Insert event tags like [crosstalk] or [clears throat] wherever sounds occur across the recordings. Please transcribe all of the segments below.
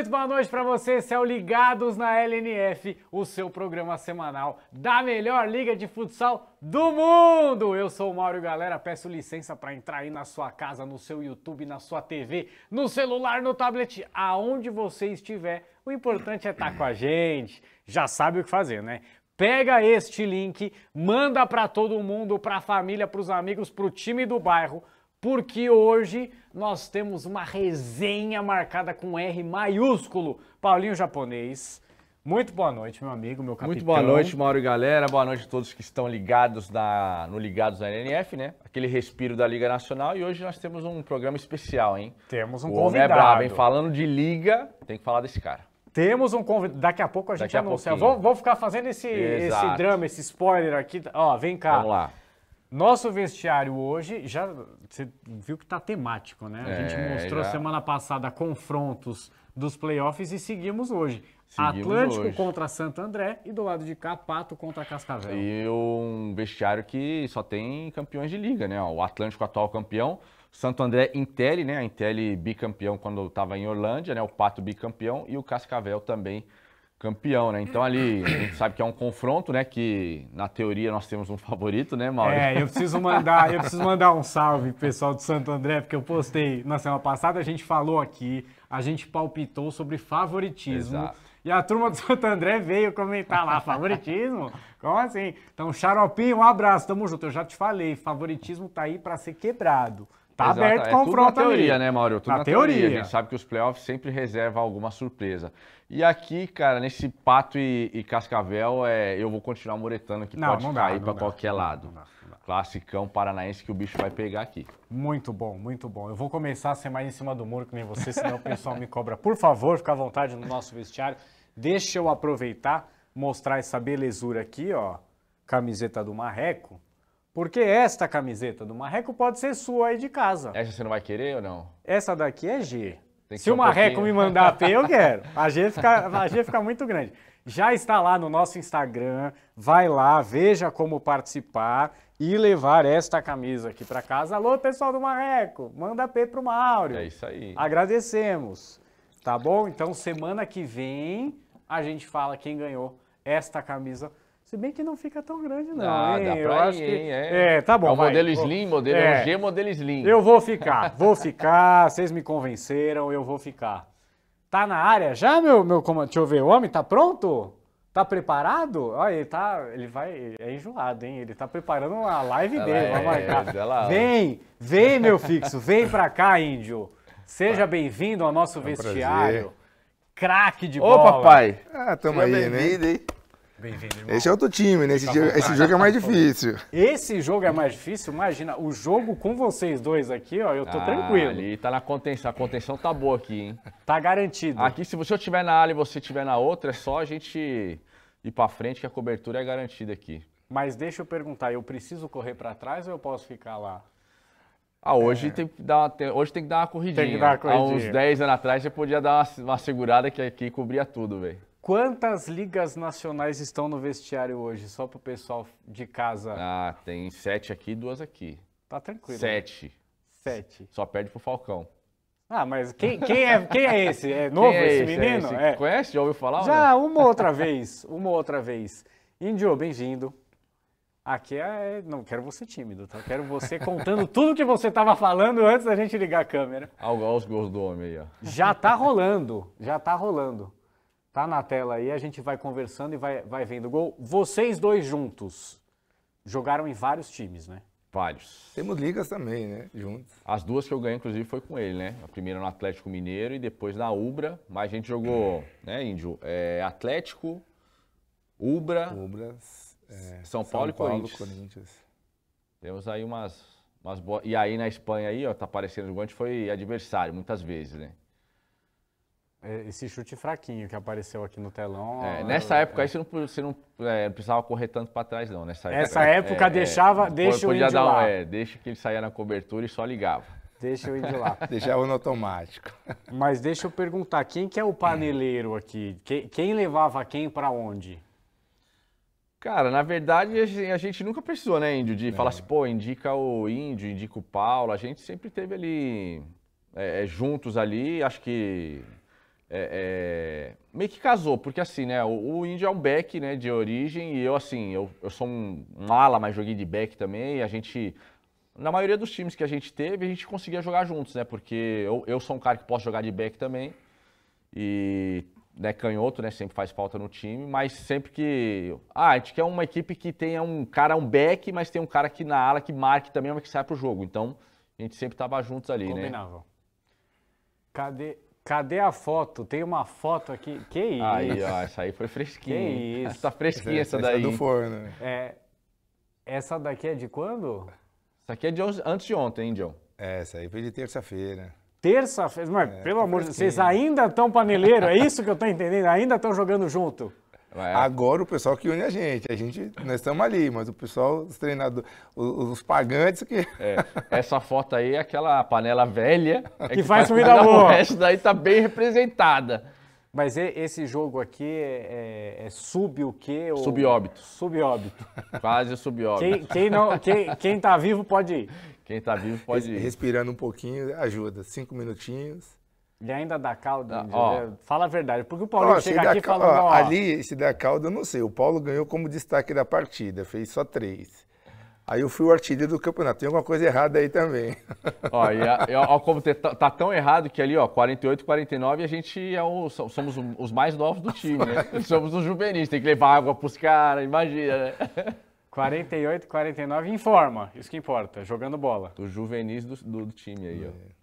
muito boa noite para você, esse Ligados na LNF, o seu programa semanal da melhor liga de futsal do mundo. Eu sou o Mauro Galera, peço licença para entrar aí na sua casa, no seu YouTube, na sua TV, no celular, no tablet, aonde você estiver. O importante é estar com a gente. Já sabe o que fazer, né? Pega este link, manda para todo mundo, para a família, para os amigos, para o time do bairro porque hoje nós temos uma resenha marcada com R maiúsculo. Paulinho Japonês, muito boa noite, meu amigo, meu capitão. Muito boa noite, Mauro e galera. Boa noite a todos que estão ligados na, no Ligados à NNF, né? Aquele respiro da Liga Nacional. E hoje nós temos um programa especial, hein? Temos um o convidado. Homem é brabo, hein? Falando de liga, tem que falar desse cara. Temos um convidado. Daqui a pouco a gente Daqui anuncia. A vamos, Vou ficar fazendo esse, esse, drama, esse spoiler aqui. Ó, vem cá. Vamos lá. Nosso vestiário hoje já você viu que está temático, né? A é, gente mostrou já. semana passada confrontos dos playoffs e seguimos hoje. Seguimos Atlântico hoje. contra Santo André e do lado de cá Pato contra Cascavel. E um vestiário que só tem campeões de liga, né? O Atlântico atual campeão, Santo André Intelli, né? A Intelli bicampeão quando estava em Orlândia, né? O Pato bicampeão e o Cascavel também campeão, né? Então ali a gente sabe que é um confronto, né? Que na teoria nós temos um favorito, né, Mauro? É, eu preciso mandar, eu preciso mandar um salve pro pessoal do Santo André, porque eu postei na semana passada, a gente falou aqui, a gente palpitou sobre favoritismo. Exato. E a turma do Santo André veio comentar lá, favoritismo? Como assim? Então, Xaropinho, um abraço, tamo junto. Eu já te falei, favoritismo tá aí para ser quebrado. Tá Exato. aberto é, confronto tudo na teoria, ali. né, Mauro? Tudo na, na teoria. teoria. A gente sabe que os playoffs sempre reservam alguma surpresa. E aqui, cara, nesse Pato e, e Cascavel, é, eu vou continuar moretando que não, pode não cair para qualquer lado. Não não Classicão paranaense que o bicho vai pegar aqui. Muito bom, muito bom. Eu vou começar a ser mais em cima do muro que nem você, senão o pessoal me cobra. Por favor, fica à vontade no nosso vestiário. Deixa eu aproveitar, mostrar essa belezura aqui, ó. Camiseta do Marreco. Porque esta camiseta do Marreco pode ser sua aí de casa. Essa você não vai querer ou não? Essa daqui é G. Se um o Marreco pouquinho. me mandar a P, eu [laughs] quero. A G, fica, a G fica muito grande. Já está lá no nosso Instagram. Vai lá, veja como participar e levar esta camisa aqui para casa. Alô, pessoal do Marreco, manda P para o Mauro. É isso aí. Agradecemos. Tá bom? Então, semana que vem a gente fala quem ganhou esta camisa se bem que não fica tão grande, não. Ah, hein? dá pra ir, acho que... hein? É. é, tá bom. É o vai. modelo Slim, modelo é. G, modelo Slim. Eu vou ficar, vou ficar. Vocês me convenceram, eu vou ficar. Tá na área já, meu, meu comandante? Deixa eu ver, o homem tá pronto? Tá preparado? Olha, ele tá. Ele vai. É enjoado, hein? Ele tá preparando a live ela dele. Vai é, marcar. Ela... Vem, vem, meu fixo, vem pra cá, índio. Seja bem-vindo ao nosso é um vestiário. Craque de Ô, bola. Ô, papai. Ah, tamo Seja aí, né? Hein? Bem-vindo, Esse é outro time, né? Esse, tá jogo, esse jogo é mais difícil. [laughs] Esse jogo é mais difícil? Imagina, o jogo com vocês dois aqui, ó, eu tô ah, tranquilo. Ali tá na contenção. A contenção tá boa aqui, hein? Tá garantido. Aqui, se você estiver na área e você estiver na outra, é só a gente ir pra frente que a cobertura é garantida aqui. Mas deixa eu perguntar, eu preciso correr para trás ou eu posso ficar lá? Ah, hoje, é. tem que dar, tem, hoje tem que dar uma corridinha. Tem que dar uma corridinha. Há uns 10 anos atrás você podia dar uma, uma segurada que aqui cobria tudo, velho. Quantas ligas nacionais estão no vestiário hoje? Só para o pessoal de casa. Ah, tem sete aqui e duas aqui. Tá tranquilo. Né? Sete. Sete. Só perde pro Falcão. Ah, mas quem, quem, é, quem é esse? É [laughs] novo é esse, esse, é menino? É esse? É. Conhece? Já ouviu falar? Já, ou uma outra vez. Uma outra vez. Índio, bem-vindo. Aqui é. Não quero você tímido, tá? Quero você contando [laughs] tudo que você estava falando antes da gente ligar a câmera. Olha os gols do homem aí, ó. Já tá rolando. Já tá rolando. Tá na tela aí, a gente vai conversando e vai, vai vendo o gol. Vocês dois juntos jogaram em vários times, né? Vários. Temos ligas também, né? Juntos. As duas que eu ganhei, inclusive, foi com ele, né? A primeira no Atlético Mineiro e depois na Ubra. Mas a gente jogou, né, Índio? É, Atlético, Ubra, Ubra é, São, São Paulo, e Corinthians. Corinthians. Temos aí umas, umas boas. E aí na Espanha aí, ó, tá aparecendo o guante, foi adversário muitas vezes, né? É, esse chute fraquinho que apareceu aqui no telão. É, nessa eu, é. época é. aí você não, você não é, precisava correr tanto para trás, não. Nessa época, Essa época é, deixava. deixa o índio dar, lá. É, deixa que ele saia na cobertura e só ligava. Deixa o índio lá. [laughs] deixava no automático. Mas deixa eu perguntar: quem que é o paneleiro aqui? Quem, quem levava quem para onde? Cara, na verdade a gente nunca precisou, né, Índio, de falar assim, pô, indica o Índio, indica o Paulo. A gente sempre teve ali juntos ali. Acho que é, é, meio que casou, porque assim, né? O, o índio é um back, né, de origem, e eu, assim, eu, eu sou um, ala, mas joguei de back também, e a gente. Na maioria dos times que a gente teve, a gente conseguia jogar juntos, né? Porque eu, eu sou um cara que posso jogar de back também. E né, canhoto, né? Sempre faz falta no time, mas sempre que. Ah, a gente quer uma equipe que tenha um cara, um back, mas tem um cara que na ala que marque também, mas que sai pro jogo. Então, a gente sempre tava juntos ali, né? Combinavam. Cadê Cadê a foto? Tem uma foto aqui. Que isso? Aí, ó, essa aí foi fresquinha. Que isso? Tá fresquinha essa, essa é daí. Essa é do forno. É, essa daqui é de quando? Essa aqui é de antes de ontem, hein, John? É, essa aí foi de terça-feira. Terça-feira? Mas, é, pelo tá amor de Deus, vocês ainda estão paneleiro, é isso que eu estou entendendo? Ainda estão jogando junto? Vai. É. Agora o pessoal que une a gente, a gente, nós estamos ali, mas o pessoal, os treinadores, os, pagantes que... É, essa foto aí é aquela panela velha. É que, que faz comida boa. [laughs] O resto daí tá bem representada. Mas esse jogo aqui é, é, é sub o quê? Ou... Subóbito. Subóbito. Quase subóbito. Quem, quem, não, quem, quem tá vivo pode ir. Quem tá vivo pode ir. Respirando um pouquinho ajuda. Cinco minutinhos. Ele ainda dá caldo? Ó, fala a verdade. Porque o Paulo ó, chega aqui e falando... Ó, ó, ali, se dá caldo, eu não sei. O Paulo ganhou como destaque da partida, fez só três. Aí eu fui o artilheiro do campeonato. Tem alguma coisa errada aí também. [laughs] Ó, e a, e ó como tá, tá, tão errado que ali, ó, 48, 49, a gente é o, somos os mais novos do time, né? [laughs] somos os juvenis, tem que levar água pros caras, imagina, né? 48, [laughs] 49, informa. Isso que importa, jogando bola. Os juvenis do, do, do time aí, é. ó.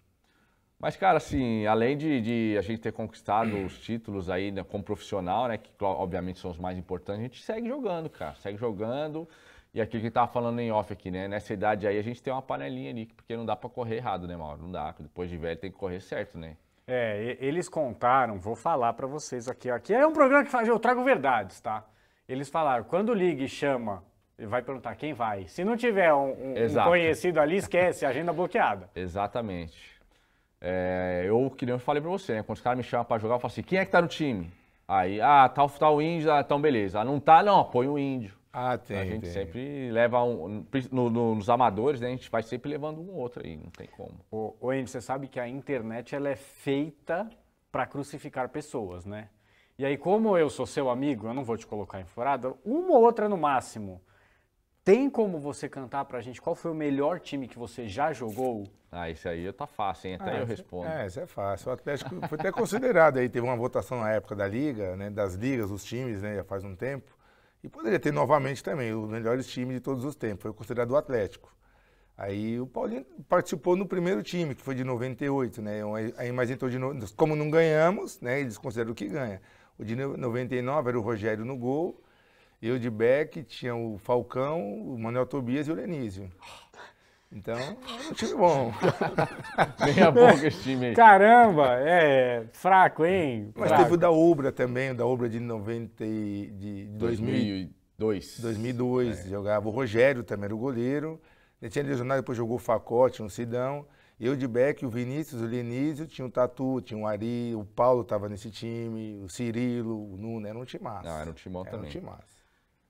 Mas, cara, assim, além de, de a gente ter conquistado os títulos aí né, como profissional, né? Que obviamente são os mais importantes, a gente segue jogando, cara. Segue jogando. E aquilo que a gente tava falando em off aqui, né? Nessa idade aí a gente tem uma panelinha ali, porque não dá para correr errado, né, Mauro? Não dá. Depois de velho tem que correr certo, né? É, eles contaram, vou falar para vocês aqui. Aqui é um programa que faz, eu trago verdades, tá? Eles falaram, quando o Ligue chama vai perguntar quem vai. Se não tiver um, um, um, conhecido ali, esquece, agenda bloqueada. Exatamente. É, eu, que nem eu falei pra você, né? Quando os caras me chamam pra jogar, eu falo assim, quem é que tá no time? Aí, ah, tá, tá o índio, ah, então beleza. Ah, não tá, não, põe o índio. Ah, tem. A gente tem. sempre leva um. No, no, nos amadores, né? A gente vai sempre levando um outro aí, não tem como. Ô, ô Andy, você sabe que a internet ela é feita para crucificar pessoas, né? E aí, como eu sou seu amigo, eu não vou te colocar em furada, uma ou outra no máximo. Tem como você cantar pra gente qual foi o melhor time que você já jogou? Ah, esse aí tá fácil, hein? Até ah, eu esse, é respondo. É, isso é fácil. O Atlético foi até considerado aí, teve uma votação na época da Liga, né? Das ligas, os times, né? Já faz um tempo. E poderia ter novamente também, os melhores times de todos os tempos. Foi considerado o Atlético. Aí o Paulinho participou no primeiro time, que foi de 98, né? Aí, mas então, de no... como não ganhamos, né? Eles consideram que ganha. O de 99 era o Rogério no gol. Eu de back tinha o Falcão, o Manuel Tobias e o Lenísio. Então, é um time bom. [laughs] Meia boca esse time aí. Caramba, é fraco, hein? Mas fraco. teve o da Obra também, o da Obra de 90 e, de 2002. 2002, é. jogava o Rogério também, era o goleiro. Ele tinha lesionado, depois jogou o Facote, um Sidão. Eu de Beck, o Vinícius, o Lenísio, tinha o Tatu, tinha o Ari, o Paulo estava nesse time, o Cirilo, o Nuno, era um time massa. Não, ah, era um time bom também. Era um time massa.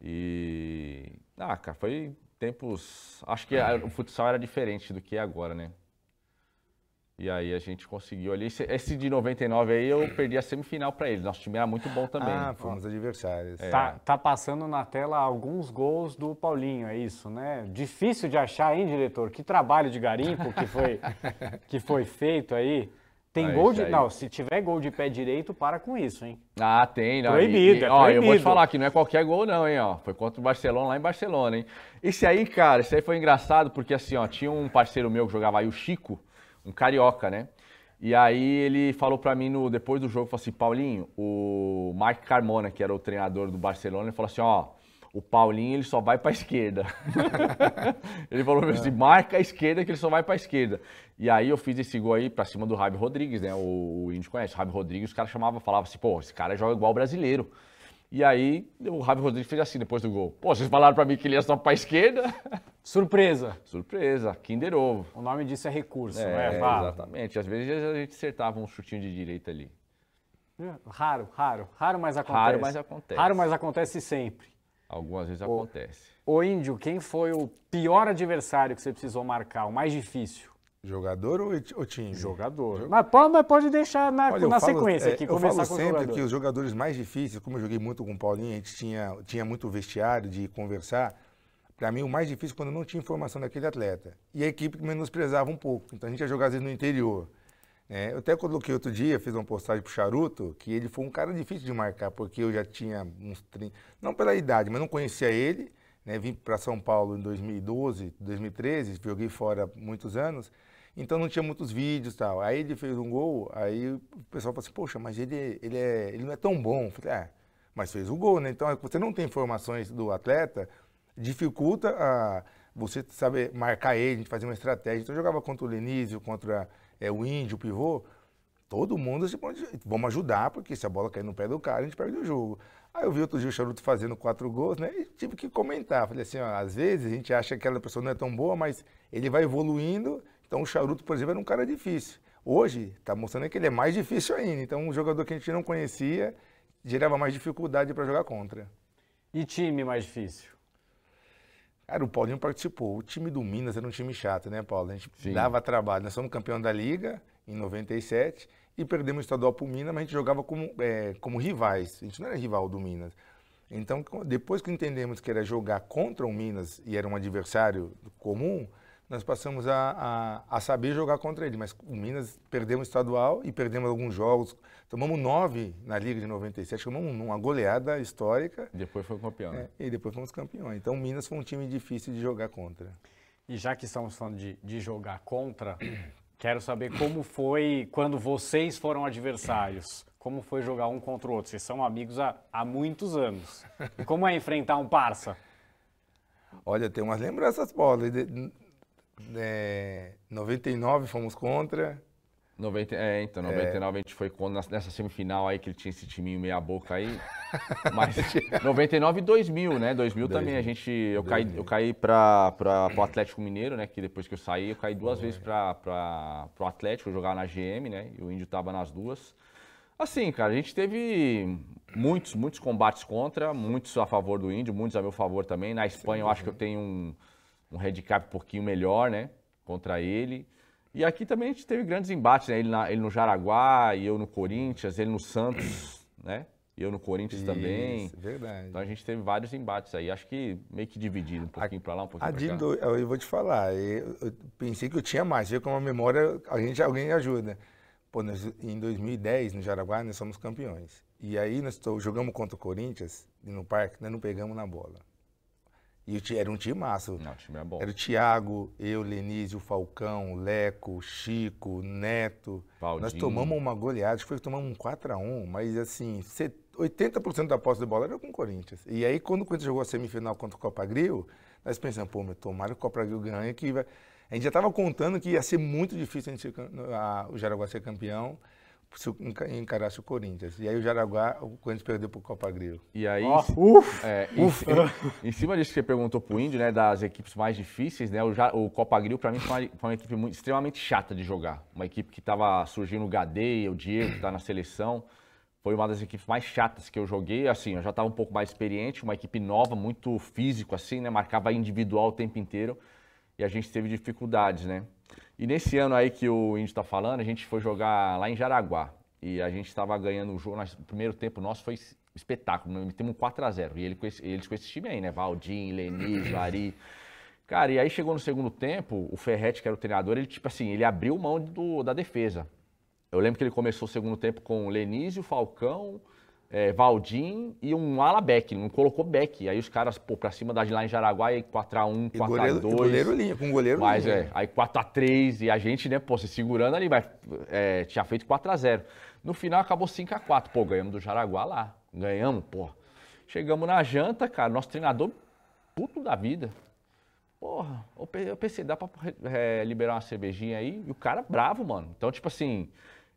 E. Ah, cara, foi tempos. Acho que uhum. o futsal era diferente do que é agora, né? E aí a gente conseguiu ali. Esse, esse de 99 aí eu perdi a semifinal para ele Nosso time era muito bom também. Ah, fomos ó. adversários. É. Tá, tá, passando na tela alguns gols do Paulinho, é isso, né? Difícil de achar, hein, diretor? Que trabalho de garimpo que foi, [laughs] que foi feito aí. Tem é gol de. Aí. Não, se tiver gol de pé direito, para com isso, hein? Ah, tem, não. Proibido, é e, e, é ó, proibido. eu vou te falar que não é qualquer gol, não, hein? Ó. Foi contra o Barcelona lá em Barcelona, hein? Esse aí, cara, esse aí foi engraçado, porque assim, ó, tinha um parceiro meu que jogava aí, o Chico, um carioca, né? E aí ele falou para mim no, depois do jogo, falou assim, Paulinho, o Mark Carmona, que era o treinador do Barcelona, ele falou assim, ó, o Paulinho ele só vai para a esquerda. [laughs] ele falou mesmo assim, marca a esquerda que ele só vai para a esquerda. E aí eu fiz esse gol aí para cima do Rabi Rodrigues, né? O, o índio conhece, o Rabi Rodrigues, os caras chamavam, falavam assim, pô, esse cara joga igual brasileiro. E aí o Rabi Rodrigues fez assim depois do gol. Pô, vocês falaram para mim que ele ia só para a esquerda? [laughs] Surpresa. Surpresa, Kinder Ovo. O nome disso é recurso, é, né? É exatamente, às vezes a gente acertava um chutinho de direita ali. Raro, raro, raro, mas acontece. Raro, mas acontece. Raro, mas acontece sempre. Algumas vezes o, acontece. o Índio, quem foi o pior adversário que você precisou marcar, o mais difícil? Jogador ou, ou time? Jogador. Mas, pode, pode deixar na, Olha, na falo, sequência é, aqui, começar com o Eu falo sempre que os jogadores mais difíceis, como eu joguei muito com o Paulinho, a gente tinha, tinha muito vestiário de conversar, para mim, o mais difícil é quando não tinha informação daquele atleta. E a equipe menosprezava um pouco. Então a gente ia jogar às vezes no interior. É, eu até coloquei outro dia, fiz uma postagem pro Charuto, que ele foi um cara difícil de marcar, porque eu já tinha uns 30, não pela idade, mas não conhecia ele, né? Vim para São Paulo em 2012, 2013, joguei fora muitos anos, então não tinha muitos vídeos tal. Aí ele fez um gol, aí o pessoal falou assim, poxa, mas ele, é, ele, é, ele não é tão bom. Eu falei, ah, mas fez o gol, né? Então é você não tem informações do atleta, dificulta a você saber marcar ele, fazer uma estratégia. Então eu jogava contra o Lenísio, contra é o índio, o pivô, todo mundo se pode, vamos ajudar, porque se a bola cair no pé do cara, a gente perde o jogo. Aí eu vi outro dia o Charuto fazendo quatro gols, né? E tive que comentar. Falei assim, ó, às vezes a gente acha que aquela pessoa não é tão boa, mas ele vai evoluindo. Então o Charuto, por exemplo, era um cara difícil. Hoje, está mostrando que ele é mais difícil ainda. Então, um jogador que a gente não conhecia gerava mais dificuldade para jogar contra. E time mais difícil? Cara, o Paulinho participou. O time do Minas era um time chato, né, Paulo? A gente Sim. dava trabalho. Nós somos campeão da Liga em 97 e perdemos o estadual para o Minas, mas a gente jogava como, é, como rivais. A gente não era rival do Minas. Então, depois que entendemos que era jogar contra o Minas e era um adversário comum, nós passamos a, a, a, saber jogar contra ele. Mas o Minas perdemos o estadual e perdemos alguns jogos. Tomamos nove na Liga de 97, tomamos uma goleada histórica. Depois foi campeão. Né? É, e depois fomos campeões. Então o Minas foi um time difícil de jogar contra. E já que estamos falando de, de jogar contra, [clears throat] quero saber como foi quando vocês foram adversários. Como foi jogar um contra o outro? Vocês são amigos há, há muitos anos. E como é enfrentar um parça? Olha, tem umas lembranças boas. É, 99 fomos contra. 90, é, então, 99 é. a gente foi contra nessa semifinal aí que ele tinha esse timinho meia boca aí. [laughs] Mas 99 e 2000, né? 2000 Dois também a gente eu caí eu caí para o Atlético Mineiro, né, que depois que eu saí, eu caí duas é. vezes para o Atlético, eu jogava na GM, né? E o Índio tava nas duas. Assim, cara, a gente teve muitos, muitos combates contra, muitos a favor do Índio, muitos a meu favor também. Na Espanha Sim, eu acho que eu tenho um um handicap um pouquinho melhor, né? Contra ele. E aqui também a gente teve grandes embates, né? Ele, na, ele no Jaraguá e eu no Corinthians, ele no Santos, [coughs] né? E eu no Corinthians Isso, também. verdade. Então a gente teve vários embates aí. Acho que meio que dividido, um pouquinho para lá, um pouquinho para cá. Do, eu vou te falar, eu, eu, pensei que eu tinha mais. Eu como a memória, a gente, alguém ajuda. Pô, nós, em 2010, no Jaraguá, nós somos campeões. E aí nós jogamos contra o Corinthians, no parque, nós não pegamos na bola. E era um time massa. Não, o time era é bom. Era o Thiago, eu, Lenísio, Falcão, Leco, Chico, Neto. Valdinho. Nós tomamos uma goleada, acho que foi que tomamos um 4x1, mas assim, 80% da posse de bola era com o Corinthians. E aí, quando o Corinthians jogou a semifinal contra o Copa Gril, nós pensamos, pô, meu, tomara que o Copa Gril ganhe, que A gente já estava contando que ia ser muito difícil a gente, a, o Jaraguá ser campeão se encarasse o Corinthians. E aí o Jaraguá, o Corinthians perdeu para o Copa Grilo. E aí, oh, uf, é, uf. Em, em, cima disso que você perguntou para o Índio, né, das equipes mais difíceis, né, o, o Copa Grilo para mim foi uma, foi uma equipe muito, extremamente chata de jogar. Uma equipe que estava surgindo o Gadeia, o Diego que está na seleção. Foi uma das equipes mais chatas que eu joguei, assim, eu já estava um pouco mais experiente, uma equipe nova, muito físico, assim, né, marcava individual o tempo inteiro e a gente teve dificuldades, né? E nesse ano aí que o Índio está falando, a gente foi jogar lá em Jaraguá. E a gente estava ganhando o jogo, no primeiro tempo nosso foi espetáculo, né? metemos um 4x0. E ele com esse, eles com esse time aí, né? Valdim, Leni, [clears throat] Ari. Cara, e aí chegou no segundo tempo, o Ferretti, que era o treinador, ele tipo assim, ele abriu mão do, da defesa. Eu lembro que ele começou o segundo tempo com o e o Falcão, é, Valdim e um ala back, não colocou back. Aí os caras, pô, pra cima da lá em Jaraguá, aí 4x1, 4x2. Goleiro, goleiro linha, com goleiro mas, linha. é, aí 4x3 e a gente, né, pô, se segurando ali, mas é, tinha feito 4x0. No final acabou 5x4, pô, ganhamos do Jaraguá lá, ganhamos, pô. Chegamos na janta, cara, nosso treinador, puto da vida. Porra, eu pensei, dá pra é, liberar uma cervejinha aí? E o cara bravo, mano. Então, tipo assim,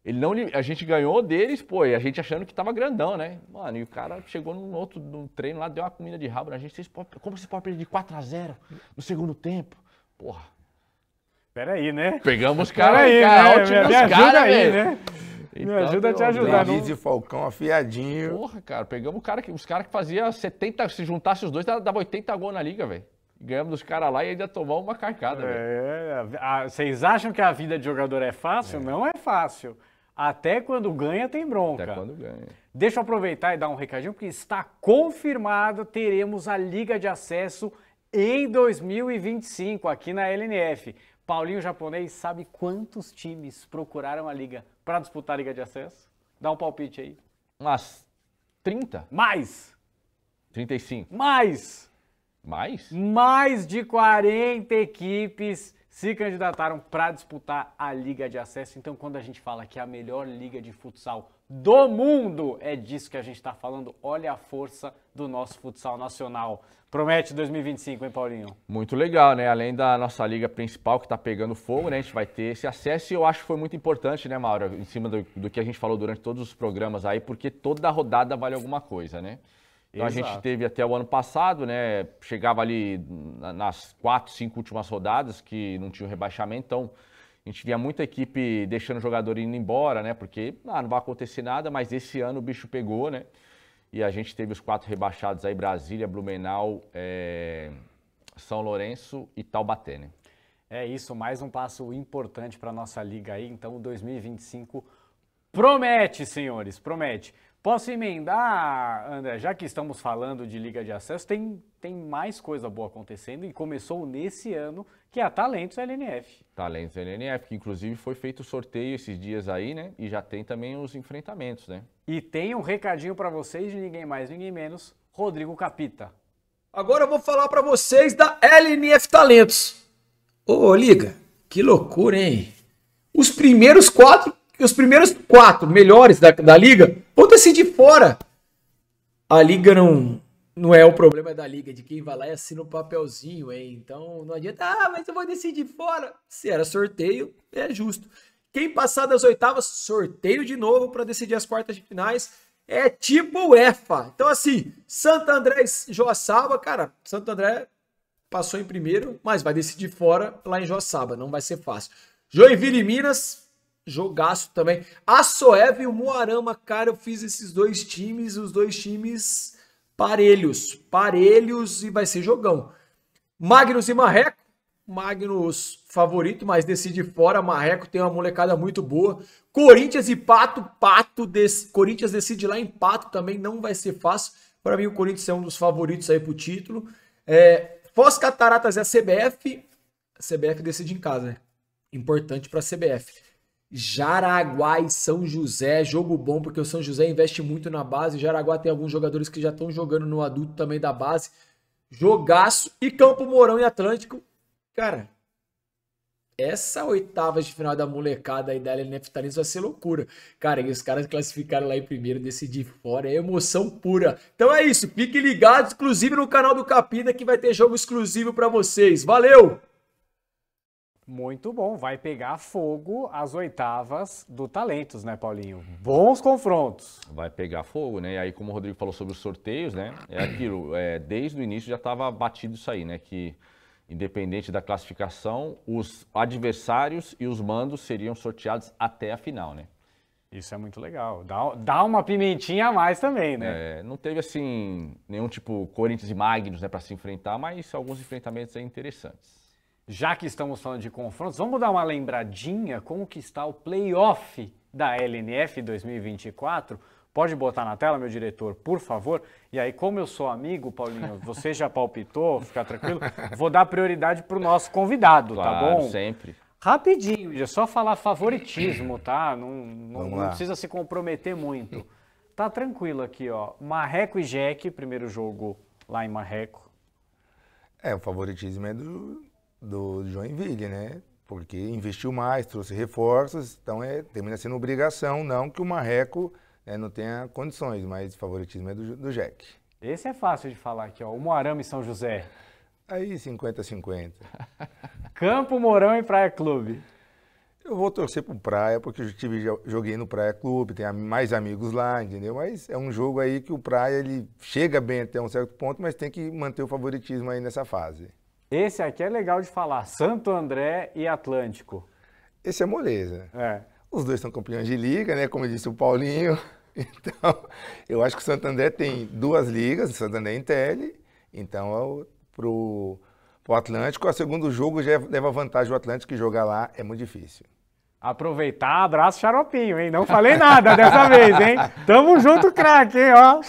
ele não, a gente ganhou deles, pô, e a gente achando que tava grandão, né? Mano, e o cara chegou num outro num treino lá, deu uma comida de rabo na gente. Vocês como vocês podem perder de 4 a 0 no segundo tempo? Porra. Peraí, né? Pegamos os caras aí, né? cara, né? Me, me ajuda cara, aí, velho. né? Então, me ajuda a te ajudar. Davis não... e Falcão afiadinho. Porra, cara, pegamos cara que, os caras que fazia 70, se juntasse os dois, dava 80 gols na liga, velho ganhamos os caras lá e ainda tomamos uma carcada. É, a, a, vocês acham que a vida de jogador é fácil? É. Não é fácil. Até quando ganha, tem bronca. Até quando ganha. Deixa eu aproveitar e dar um recadinho, porque está confirmado, teremos a Liga de Acesso em 2025 aqui na LNF. Paulinho Japonês sabe quantos times procuraram a Liga para disputar a Liga de Acesso? Dá um palpite aí. Umas 30. Mais! 35. Mais! Mais? Mais de 40 equipes se candidataram para disputar a Liga de Acesso. Então, quando a gente fala que é a melhor liga de futsal do mundo, é disso que a gente está falando. Olha a força do nosso futsal nacional. Promete 2025, hein, Paulinho? Muito legal, né? Além da nossa liga principal que está pegando fogo, né? A gente vai ter esse acesso e eu acho que foi muito importante, né, Mauro? Em cima do, do que a gente falou durante todos os programas aí, porque toda rodada vale alguma coisa, né? Então Exato. a gente teve até o ano passado, né? Chegava ali nas quatro, cinco últimas rodadas que não tinha rebaixamento, então a gente via muita equipe deixando o jogador indo embora, né? Porque ah, não vai acontecer nada, mas esse ano o bicho pegou, né? E a gente teve os quatro rebaixados aí, Brasília, Blumenau, é... São Lourenço e Taubaté, né? É isso, mais um passo importante para a nossa liga aí. Então, 2025 promete, senhores, promete. Posso emendar, André, já que estamos falando de Liga de Acesso, tem, tem mais coisa boa acontecendo e começou nesse ano, que é a Talentos LNF. Talentos LNF, que inclusive foi feito o sorteio esses dias aí, né? E já tem também os enfrentamentos, né? E tem um recadinho para vocês de ninguém mais, ninguém menos, Rodrigo Capita. Agora eu vou falar para vocês da LNF Talentos. Ô, Liga, que loucura, hein? Os primeiros quatro os primeiros quatro melhores da, da liga vão decidir fora. A liga não, não é o problema da liga, de quem vai lá e assina o um papelzinho, hein? Então não adianta, ah, mas eu vou decidir fora. Se era sorteio, é justo. Quem passar das oitavas, sorteio de novo para decidir as quartas de finais. É tipo EFA. Então, assim, Santo André e Joaçaba, cara, Santo André passou em primeiro, mas vai decidir fora lá em Joaçaba. Não vai ser fácil. Joinville e Minas, Jogaço também. A e o Moarama, cara, eu fiz esses dois times, os dois times parelhos. Parelhos e vai ser jogão. Magnus e Marreco. Magnus favorito, mas decide fora. Marreco tem uma molecada muito boa. Corinthians e Pato. Pato, des... Corinthians decide lá em Pato também, não vai ser fácil. Para mim, o Corinthians é um dos favoritos aí pro título. É... Foz Cataratas é a CBF. A CBF decide em casa, né? Importante para a CBF. Jaraguá e São José, jogo bom, porque o São José investe muito na base. Jaraguá tem alguns jogadores que já estão jogando no adulto também da base. Jogaço e Campo Mourão e Atlântico. Cara, essa oitava de final da molecada aí da LNF Talentos tá vai ser loucura. Cara, e os caras classificaram lá em primeiro, decidir fora, é emoção pura. Então é isso, fiquem ligados, inclusive no canal do Capina que vai ter jogo exclusivo para vocês. Valeu! Muito bom, vai pegar fogo as oitavas do Talentos, né, Paulinho? Bons confrontos. Vai pegar fogo, né? E aí, como o Rodrigo falou sobre os sorteios, né? É aquilo, é, desde o início já estava batido isso aí, né? Que independente da classificação, os adversários e os mandos seriam sorteados até a final, né? Isso é muito legal. Dá, dá uma pimentinha a mais também, né? É, não teve, assim, nenhum tipo Corinthians e Magnus, né, para se enfrentar, mas alguns enfrentamentos aí interessantes. Já que estamos falando de confrontos, vamos dar uma lembradinha como que está o playoff da LNF 2024. Pode botar na tela, meu diretor, por favor. E aí, como eu sou amigo, Paulinho, você já palpitou, fica tranquilo, vou dar prioridade para o nosso convidado, tá claro, tá bom? sempre. Rapidinho, é só falar favoritismo, tá? Não, não, não precisa se comprometer muito. Tá tranquilo aqui, ó. Marreco e Jack, primeiro jogo lá em Marreco. É, o favoritismo é do, do Joinville, né? Porque investiu mais, trouxe reforços, então é, termina sendo obrigação, não que o Marreco né, não tenha condições, mas o favoritismo é do, do Jack. Esse é fácil de falar aqui, ó, o Moarama e São José. Aí 50-50. [laughs] Campo Mourão e Praia Clube. Eu vou torcer pro Praia, porque eu tive, joguei no Praia Clube, tenho mais amigos lá, entendeu? Mas é um jogo aí que o Praia ele chega bem até um certo ponto, mas tem que manter o favoritismo aí nessa fase. Esse aqui é legal de falar, Santo André e Atlântico. Esse é moleza. É. Os dois são campeões de liga, né? Como disse o Paulinho. [laughs] Então, eu acho que o Santo André tem duas ligas, o Santo André Intelli. Então, para é o Atlântico, o segundo jogo já leva vantagem o Atlântico, que jogar lá é muito difícil. Aproveitar, abraço xaropinho, hein? Não falei nada dessa vez, hein? Tamo junto, craque, hein? Ó.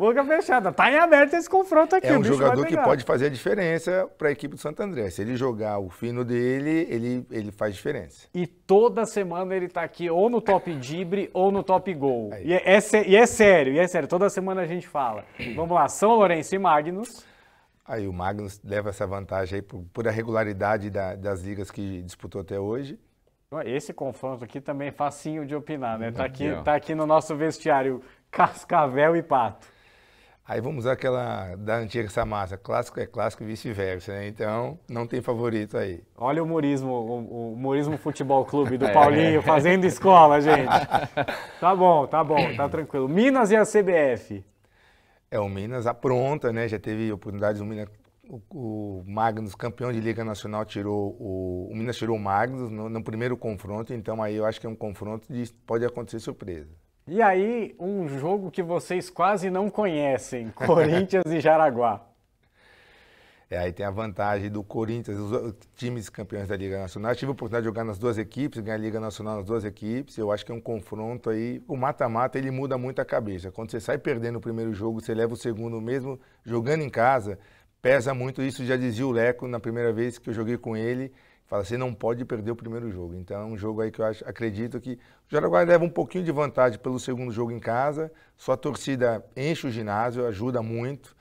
Boca fechada. Tá em aberto esse confronto aqui. É um jogador que pode fazer a diferença para a equipe do Santo André. Se ele jogar o fino dele, ele, ele faz diferença. E toda semana ele tá aqui ou no top dibre ou no top gol. É e é, é, e é, sério, e é sério. Toda semana a gente fala. Vamos lá, São Lourenço e Magnus. Aí o Magnus leva essa vantagem aí por, por a regularidade da, das ligas que disputou até hoje. Esse confronto aqui também é facinho de opinar, né? Tá aqui, tá aqui no nosso vestiário Cascavel e Pato. Aí vamos usar aquela da antiga essa massa, clássico é clássico e vice-versa, né? Então não tem favorito aí. Olha o humorismo, o, humorismo futebol clube do [laughs] é. Paulinho fazendo escola, gente. [laughs] Tá bom, tá bom, tá tranquilo. Minas e a CBF. É, o Minas apronta, né? Já teve oportunidades, o Minas, o, o Magnus, campeão de Liga Nacional, tirou o, o Minas tirou o Magnus no, no primeiro confronto, então aí eu acho que é um confronto de pode acontecer surpresa. E aí, um jogo que vocês quase não conhecem, [laughs] Corinthians e Jaraguá. É, aí tem a vantagem do Corinthians, os times campeões da Liga Nacional. Eu tive a oportunidade de jogar nas duas equipes, ganhar a Liga Nacional nas duas equipes. Eu acho que é um confronto aí. O mata-mata ele muda muito a cabeça. Quando você sai perdendo o primeiro jogo, você leva o segundo mesmo jogando em casa, pesa muito. Isso já dizia o Leco na primeira vez que eu joguei com ele fala assim, não pode perder o primeiro jogo. Então é um jogo aí que eu acho, acredito que o Jaraguá leva um pouquinho de vantagem pelo segundo jogo em casa, sua torcida enche o ginásio, ajuda muito,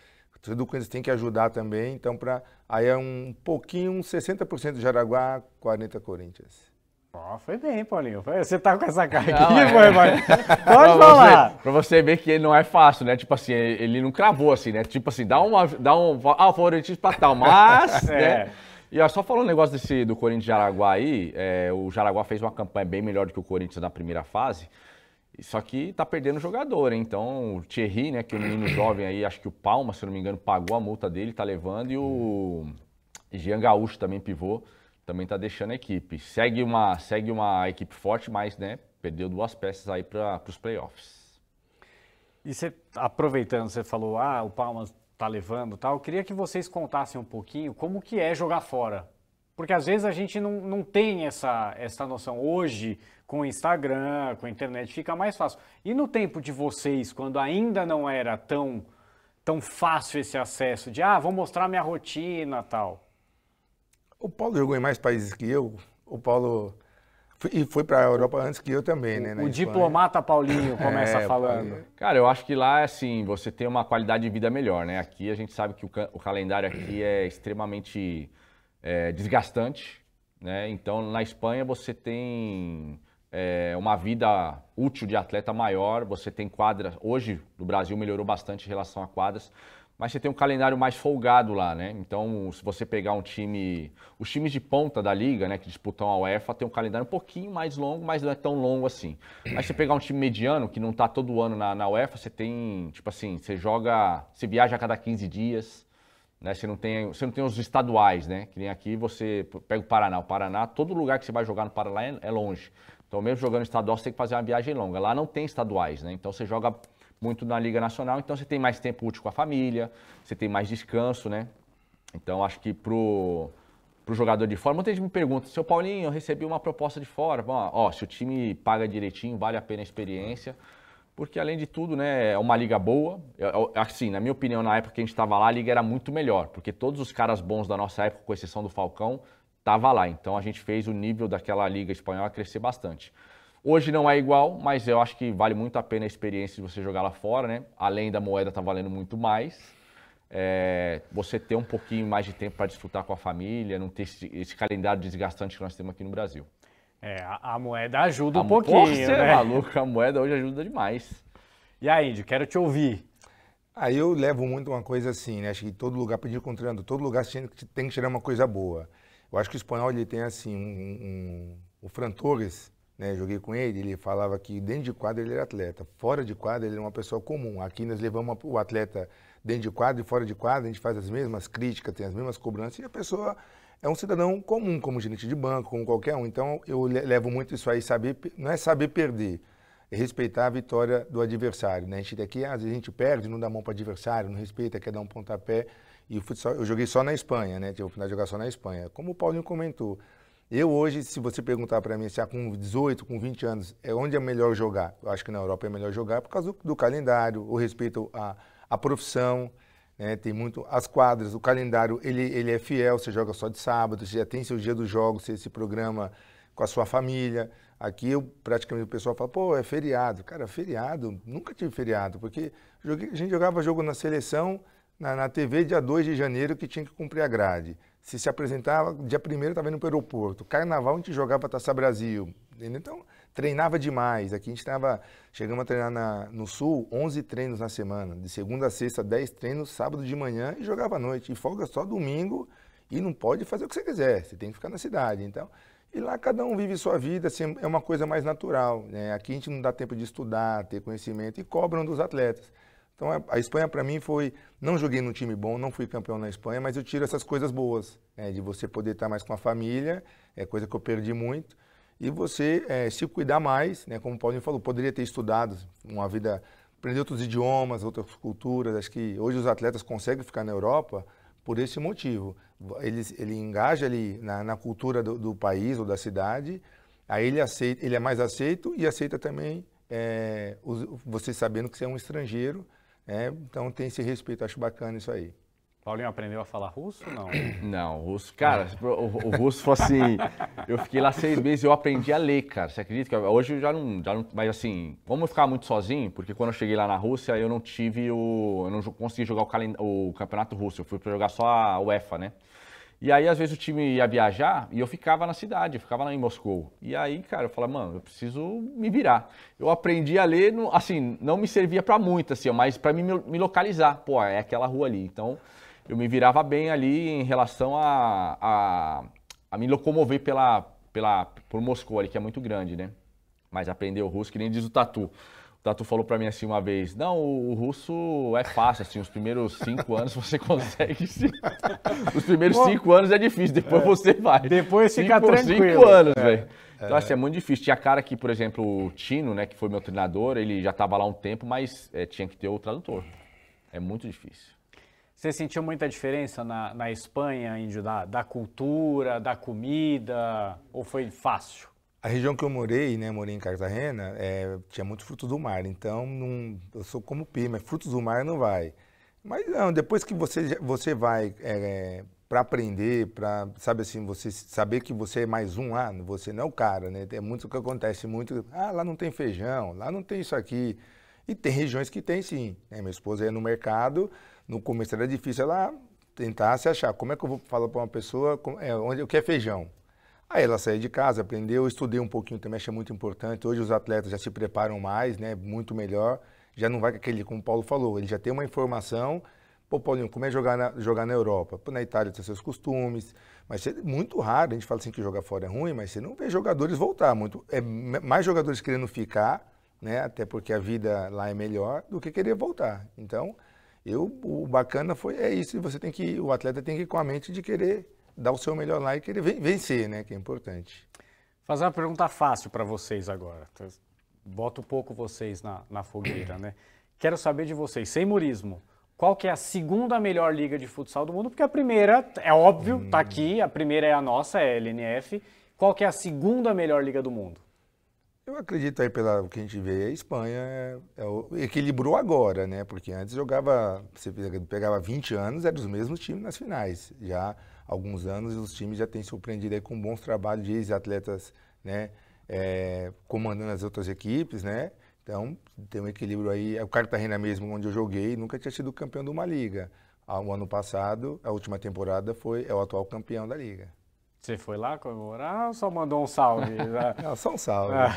o que eles têm tem que ajudar também, então para aí é um pouquinho, um 60% do Jaraguá, 40 Corinthians. oh, foi bem, Paulinho. Você tá com essa cara aqui, não, é. [laughs] Pode falar. Você, pra você ver que não é fácil, né? Tipo assim, ele não cravou assim, né? Tipo assim, dá um Dá um, ah, favoritismo pra tal, mas. [laughs] É. Né? E ó, só falando um negócio desse, do Corinthians de Jaraguá aí, é, o Jaraguá fez uma campanha bem melhor do que o Corinthians na primeira fase. Só que tá perdendo jogador, hein? Então, o Thierry, né, que é o menino [clears throat] jovem aí, acho que o Palma, se não me engano, pagou a multa dele, tá levando, e o Jean Gaúcho também pivô, também tá deixando a equipe. Segue uma, segue uma equipe forte, mas, né, perdeu duas peças aí para os playoffs. E você, aproveitando, você falou, ah, o Palmas tá levando tal. Eu queria que vocês contassem um pouquinho como que é jogar fora. Porque às vezes a gente não, não tem essa, essa noção. Hoje, com o Instagram, com a internet, fica mais fácil. E no tempo de vocês, quando ainda não era tão, tão fácil esse acesso de, ah, vou mostrar minha rotina tal? O Paulo jogou em mais países que eu. O Paulo e foi para a Europa antes que eu também, né? O diplomata Paulinho [laughs] começa é, falando. Cara, eu acho que lá, assim, você tem uma qualidade de vida melhor, né? Aqui a gente sabe que o, o calendário aqui é extremamente é, desgastante, né? Então, na Espanha você tem é, uma vida útil de atleta maior, você tem quadras. Hoje, no Brasil, melhorou bastante em relação a quadras mas você tem um calendário mais folgado lá, né? Então, se você pegar um time, os times de ponta da liga, né, que disputam a UEFA, tem um calendário um pouquinho mais longo, mas não é tão longo assim. Mas se você pegar um time mediano que não está todo ano na, na, UEFA, você tem, tipo assim, você joga, você viaja a cada 15 dias, né? Você não tem, você não tem os estaduais, né? Que nem aqui você pega o Paraná, o Paraná, todo lugar que você vai jogar no Paraná é, é longe. Então, mesmo jogando estadual, você tem que fazer uma viagem longa. Lá não tem estaduais, né? Então, você joga muito na Liga Nacional, então você tem mais tempo útil com a família, você tem mais descanso, né? Então acho que pro, pro jogador de fora, muita gente me pergunta, seu Paulinho, eu recebi uma proposta de fora, Bom, ó, se o time paga direitinho, vale a pena a experiência, porque além de tudo, né, é uma liga boa, é, é é assim, na minha opinião, na época que a gente estava lá, a liga era muito melhor, porque todos os caras bons da nossa época, com exceção do Falcão, tava lá, então a gente fez o nível daquela liga espanhola crescer bastante. Hoje não é igual, mas eu acho que vale muito a pena a experiência de você jogar lá fora, né? Além da moeda tá valendo muito mais. É, você ter um pouquinho mais de tempo para desfrutar com a família, não ter esse, esse, calendário desgastante que nós temos aqui no Brasil. É, a, a moeda ajuda a, um pouquinho, você né? é maluco, a moeda hoje ajuda demais. E aí, Indy, quero te ouvir. Aí eu levo muito uma coisa assim, né? Acho que todo lugar, pedir encontrando, todo lugar tem que tirar uma coisa boa. Eu acho que o espanhol ele tem assim um, um, um o Fran Torres, né, joguei com ele, ele falava que dentro de quadra ele era atleta, fora de quadra ele era uma pessoa comum. Aqui nós levamos o atleta dentro de quadra e fora de quadra, a gente faz as mesmas críticas, tem as mesmas cobranças, e a pessoa é um cidadão comum, como gerente de banco, como qualquer um. Então eu levo muito isso aí, saber, não é saber perder, é respeitar a vitória do adversário. Né? A gente daqui, às vezes a gente perde, não dá mão para o adversário, não respeita, quer dar um pontapé. E o futsal, eu joguei só na Espanha, né? Tive o final de jogar só na Espanha. Como o Paulinho comentou, eu hoje, se você perguntar para mim se assim, há ah, com 18, com 20 anos, é onde é melhor jogar? Eu acho que na Europa é melhor jogar por causa do, do calendário, o respeito à, à profissão, né? tem muito as quadras, o calendário ele, ele é fiel, você joga só de sábado, você já tem seu dia do jogo, você se programa com a sua família. Aqui eu praticamente o pessoal fala, pô, é feriado. Cara, feriado, nunca tive feriado, porque joguei, a gente jogava jogo na seleção, na, na TV, dia 2 de janeiro, que tinha que cumprir a grade se se apresentava, dia primeiro estava indo para o aeroporto. Carnaval a gente jogava para Taça Brasil. Então, treinava demais. Aqui a gente estava, chegamos a treinar na, no Sul, 11 treinos na semana. De segunda a sexta, 10 treinos, sábado de manhã e jogava à noite. E folga só domingo e não pode fazer o que você quiser, você tem que ficar na cidade. Então, e lá cada um vive sua vida, assim, é uma coisa mais natural. Né? Aqui a gente não dá tempo de estudar, ter conhecimento e cobram dos atletas. Então a, a Espanha para mim foi, não joguei num time bom, não fui campeão na Espanha, mas eu tiro essas coisas boas, né, de você poder estar mais com a família, é coisa que eu perdi muito, e você é, se cuidar mais, né, como o Paulinho falou, poderia ter estudado uma vida, aprender outros idiomas, outras culturas, acho que hoje os atletas conseguem ficar na Europa por esse motivo, ele, ele engaja ali na, na cultura do, do país ou da cidade, aí ele, aceita, ele é mais aceito e aceita também é, você sabendo que você é um estrangeiro, é, então tem esse respeito, acho bacana isso aí. Paulinho aprendeu a falar russo ou não? [coughs] Não, russo. Cara, o, o russo foi assim. eu fiquei lá seis meses e eu aprendi a ler, cara. Você acredita? Que eu, hoje eu já não, já não. Mas assim, como eu ficar muito sozinho, porque quando eu cheguei lá na Rússia, eu não tive o. Eu não consegui jogar o, o campeonato russo. Eu fui pra jogar só a UEFA, né? E aí, às vezes, o time ia viajar e eu ficava na cidade, eu ficava lá em Moscou. E aí, cara, eu falava, mano, eu preciso me virar. Eu aprendi a ler, assim, não me servia para muito, assim, mas para me, me localizar. Pô, é aquela rua ali. Então, eu me virava bem ali em relação a, a, a me locomover pela, pela, por Moscou ali, que é muito grande, né? Mas aprender o russo, que nem diz o Tatu. Tatu tá, falou para mim assim uma vez, não, o, o, russo é fácil, assim, os primeiros cinco anos você [laughs] consegue [laughs] Os primeiros Bom, cinco anos é difícil, depois é, você vai. Depois cinco, fica tranquilo. Cinco anos, é, velho. É. Então, assim, é muito difícil. Tinha cara que, por exemplo, o Tino, né, que foi meu treinador, ele já estava lá um tempo, mas é, tinha que ter o tradutor. É muito difícil. Você sentiu muita diferença na, na Espanha, Índio, da, da cultura, da comida, ou foi fácil? A região que eu morei, né, morei em Cartagena, é, tinha muito fruto do mar, então eu sou como mas frutos do mar não vai. Mas não, depois que você, você vai é, é para aprender, para sabe assim, você saber que você é mais um lá, ah, você não é o cara, né? É muito o que acontece muito, ah, lá não tem feijão, lá não tem isso aqui. E tem regiões que tem sim. Né? Minha esposa ia no mercado, no começo era difícil ela tentar se achar. Como é que eu vou falar para uma pessoa é, onde o que é feijão? Aí ela saiu de casa, aprendeu, estudei um pouquinho também, achei muito importante. Hoje os atletas já se preparam mais, né? Muito melhor. Já não vai com aquele, como o Paulo falou, ele já tem uma informação. Pô, Paulinho, como é jogar na, jogar na Europa? Pô, na Itália tem seus costumes, mas é muito raro. A gente fala assim que jogar fora é ruim, mas você não vê jogadores voltar muito. É mais jogadores querendo ficar, né? Até porque a vida lá é melhor do que querer voltar. Então, eu, o bacana foi é isso. Você tem que, o atleta tem que ir com a mente de querer dar o seu melhor lá e querer vencer, né? Que é importante. Fazer uma pergunta fácil para vocês agora. Boto um pouco vocês na, na fogueira, né? Quero saber de vocês, sem murismo, qual que é a segunda melhor liga de futsal do mundo? Porque a primeira, é óbvio, tá hum. tá aqui, a primeira é a nossa, é a LNF. Qual que é a segunda melhor liga do mundo? Eu acredito aí pelo que a gente vê, a Espanha é, é, equilibrou agora, né? Porque antes jogava, você pegava 20 anos, era os mesmos times nas finais. Já alguns anos e os times já têm surpreendido com bons trabalhos de ex-atletas, né? É, comandando as outras equipes, né? Então, tem um equilíbrio aí. É o Cartagena mesmo, onde eu joguei, nunca tinha sido campeão de uma liga. Ah, o ano passado, a última temporada, foi é o atual campeão da liga. Você foi lá comemorar ou só mandou um salve? [laughs] Não, só um salve. Ah.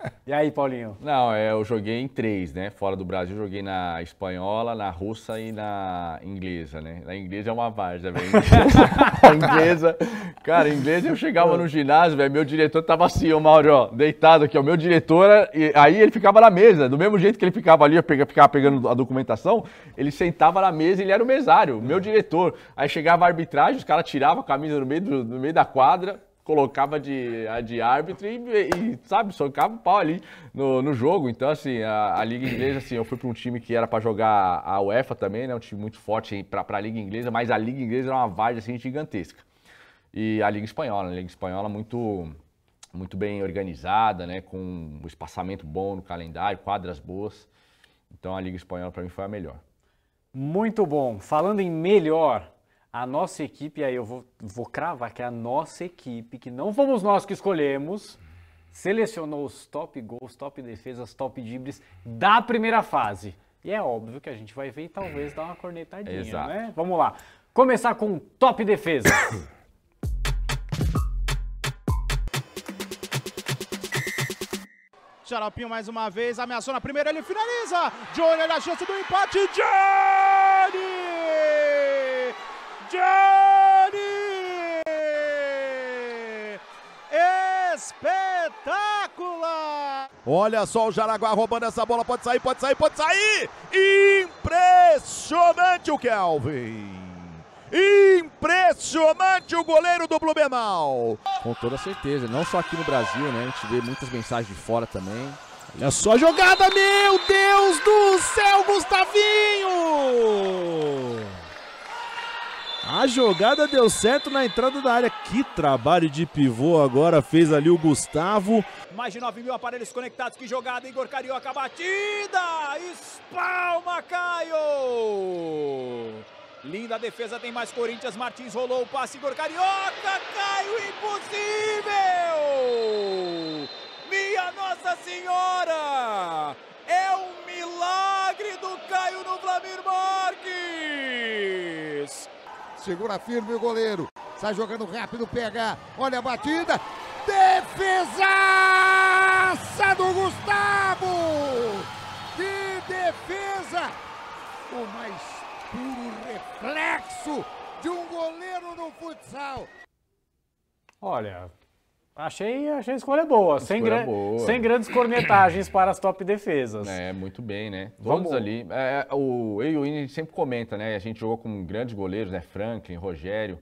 [laughs] E aí, Paulinho? Não, é, eu joguei em três, né? Fora do Brasil, joguei na espanhola, na russa e na inglesa, né? Na inglesa é uma várzea, velho. [laughs] inglesa. Cara, inglesa eu chegava no ginásio, velho. Meu diretor tava assim, o Mauro, ó, deitado aqui, ó. Meu diretor, é, e aí ele ficava na mesa. Do mesmo jeito que ele ficava ali, eu ficava pegando a documentação, ele sentava na mesa e ele era o mesário, meu diretor. Aí chegava a arbitragem, os caras tiravam a camisa no meio, do, no meio da quadra colocava de, de árbitro e, e, sabe, socava o pau ali no, no jogo. Então, assim, a, a Liga Inglesa, assim, eu fui para um time que era para jogar a UEFA também, né? Um time muito forte para a Liga Inglesa, mas a Liga Inglesa era uma vaga, assim, gigantesca. E a Liga Espanhola, né? a Liga Espanhola muito muito bem organizada, né? Com um espaçamento bom no calendário, quadras boas. Então, a Liga Espanhola, para mim, foi a melhor. Muito bom. Falando em melhor, a nossa equipe, aí eu vou, vou cravar que é a nossa equipe, que não fomos nós que escolhemos, selecionou os top gols, top defesas, top dibres da primeira fase. E é óbvio que a gente vai ver e talvez dar uma cornetadinha, né? Exato. né? Vamos lá. Começar com top defesa [coughs] Xaropinho mais uma vez, ameaçou na primeira, ele finaliza! Johnny, olha a chance do empate! Johnny! Olha só o Jaraguá roubando essa bola. Pode sair, pode sair, pode sair. Impressionante o Kelvin. Impressionante o goleiro do Blumenau. Com toda certeza, não só aqui no Brasil, né? A gente vê muitas mensagens de fora também. Olha só a jogada, meu Deus do céu, Gustavinho! A jogada deu certo na entrada da área. Que trabalho de pivô agora fez ali o Gustavo. Mais de 9 mil aparelhos conectados. Que jogada, Igor Carioca. Batida! Espalma, Caio! Linda defesa, tem mais Corinthians. Martins rolou o passe. Igor Carioca. Caio, impossível! Minha Nossa Senhora! Segura firme o goleiro. Sai jogando rápido, pega. Olha a batida. Defesaça do Gustavo! Que defesa! O mais puro reflexo de um goleiro no futsal. Olha, Achei, achei a escolha boa. sem, gran... boa. sem grandes cornetagens [coughs] para as top defesas. É, muito bem, né? Todos Vamos... ali. É, o, eu e o Ine sempre comenta, né? A gente jogou com grandes goleiros, né? Franklin, Rogério.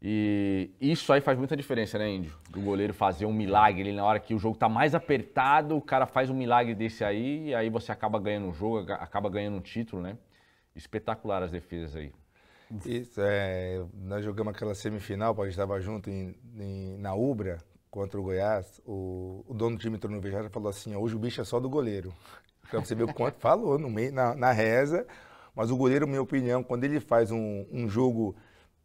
E isso aí faz muita diferença, né, Índio? Do goleiro fazer um milagre ali na hora que o jogo tá mais apertado, o cara faz um milagre desse aí, e aí você acaba ganhando o jogo, acaba ganhando um título, né? Espetacular as defesas aí. Isso, é, nós jogamos aquela semifinal, porque a gente estava junto em, em, na Ubra, contra o Goiás, o, o dono do time entrou no vestiário falou assim: hoje o bicho é só do goleiro. [laughs] Pra você ver o quanto falou no meio, na, na reza. Mas o goleiro, minha opinião, quando ele faz um, um jogo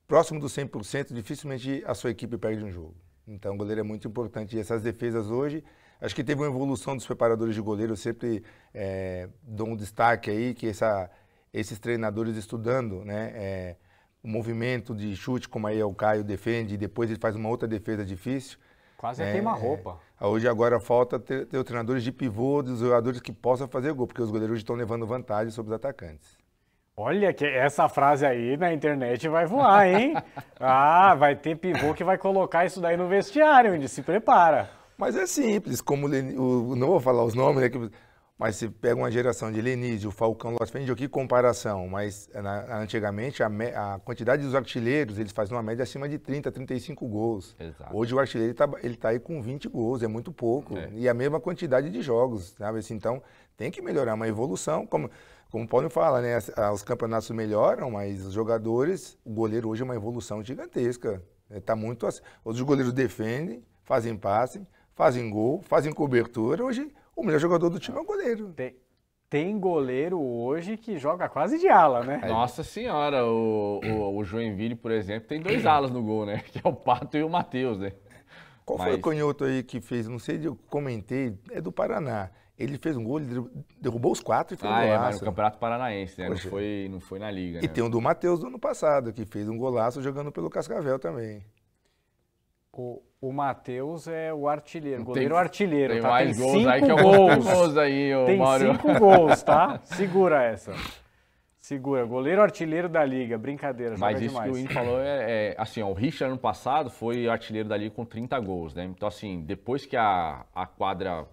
próximo do 100%, dificilmente a sua equipe perde um jogo. Então, o goleiro é muito importante. E essas defesas hoje, acho que teve uma evolução dos preparadores de goleiro. Eu sempre é, dou um destaque aí que essa, esses treinadores estudando, né? É, o movimento de chute, como aí é o Caio defende, e depois ele faz uma outra defesa difícil. Quase é, queima-roupa. É. Hoje agora falta ter, ter treinadores de pivô, dos jogadores que possam fazer gol, porque os goleiros estão levando vantagem sobre os atacantes. Olha, que essa frase aí na internet vai voar, hein? [laughs] ah, vai ter pivô que vai colocar isso daí no vestiário, onde se prepara. Mas é simples, como o, não vou falar os nomes, né? Mas se pega uma geração de Lenise, o Falcão, Lost Fendio, que comparação? Mas na, antigamente a, me, a, quantidade dos artilheiros, eles fazem uma média acima de 30, 35 gols. Exato. Hoje o artilheiro está ele tá aí com 20 gols, é muito pouco. É. E a mesma quantidade de jogos, sabe? Assim, então tem que melhorar, é uma evolução. Como, como o Paulo fala, né? Ah, os campeonatos melhoram, mas os jogadores, o goleiro hoje é uma evolução gigantesca. Está é, muito assim. Os goleiros defendem, fazem passe, fazem gol, fazem cobertura. Hoje o melhor jogador do time é o goleiro. Tem, tem goleiro hoje que joga quase de ala, né? É. Nossa senhora, o, o, o Joinville, por exemplo, tem dois alas no gol, né? [laughs] Que é o Pato e o Matheus, né? Qual Mas... foi o canhoto aí que fez? Não sei, eu comentei, é do Paraná. Ele fez um gol, ele derrubou os quatro e fez ah, um golaço. Ah, é, no Campeonato Paranaense, né? Não foi, não foi na Liga, E né? tem um do Matheus do ano passado, que fez um golaço jogando pelo Cascavel também. O, o Matheus é o artilheiro, goleiro tem, artilheiro. Tem tá? mais tem gols aí que é gols. gols aí, ô, tem cinco gols, tá? Segura essa. Segura, goleiro artilheiro da liga, brincadeira, Mas isso demais. que o Indy falou é, é, assim, ó, o Richard ano passado foi artilheiro da liga com 30 gols, né? Então assim, depois que a, a quadra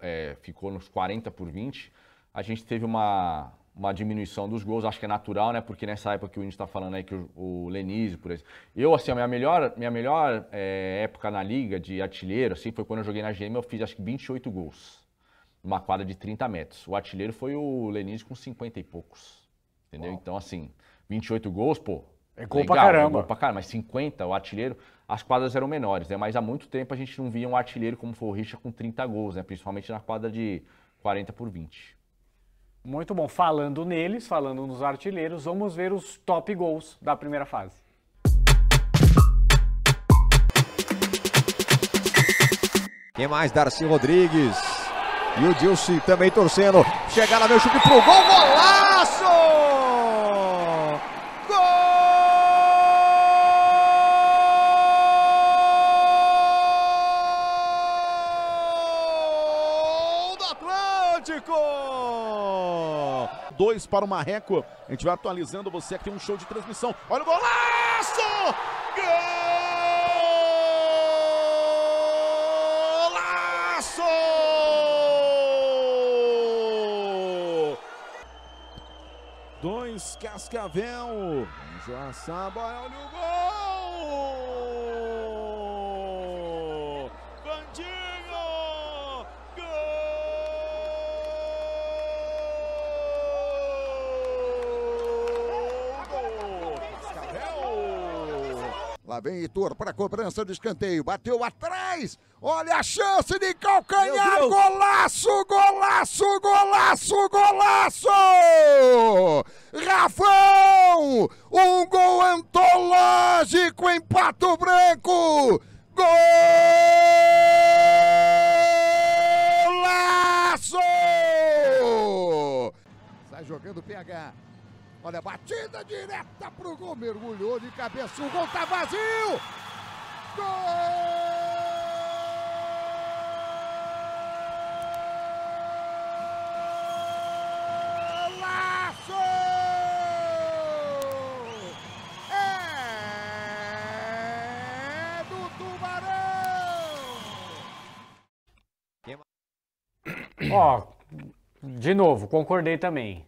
é, ficou nos 40 por 20, a gente teve uma, uma diminuição dos gols, acho que é natural, né? Porque nessa época que o Índio está falando aí, que o, o Lenise, por exemplo. Eu, assim, a minha melhor, minha melhor é, época na liga de artilheiro, assim, foi quando eu joguei na GM, eu fiz acho que 28 gols. Numa quadra de 30 metros. O artilheiro foi o Lenise com 50 e poucos. Entendeu? Uau. Então, assim, 28 gols, pô. É gol legal, pra caramba. É gol pra caramba, mas 50, o artilheiro, as quadras eram menores, né? Mas há muito tempo a gente não via um artilheiro como foi o Richard com 30 gols, né? Principalmente na quadra de 40 por 20. Muito bom. Falando neles, falando nos artilheiros, vamos ver os top gols da primeira fase. Quem mais? Darcy Rodrigues. E o Dilce também torcendo. Chegaram meu chute pro gol, golaço! para o Marreco. A gente vai atualizando você aqui, um show de transmissão. Olha o golaço! Golaço! Dois Cascavel. Joaçaba, olha o gol! setor para cobrança do escanteio. Bateu atrás. Olha a chance de calcanhar. Golaço, golaço, golaço, golaço! Rafão! Um gol antológico em Pato Branco. Golaço! Sai jogando o PH. Olha, a batida direta pro gol. Mergulhou de cabeça. O gol tá vazio. Gol! É Ó, oh, de novo, concordei também.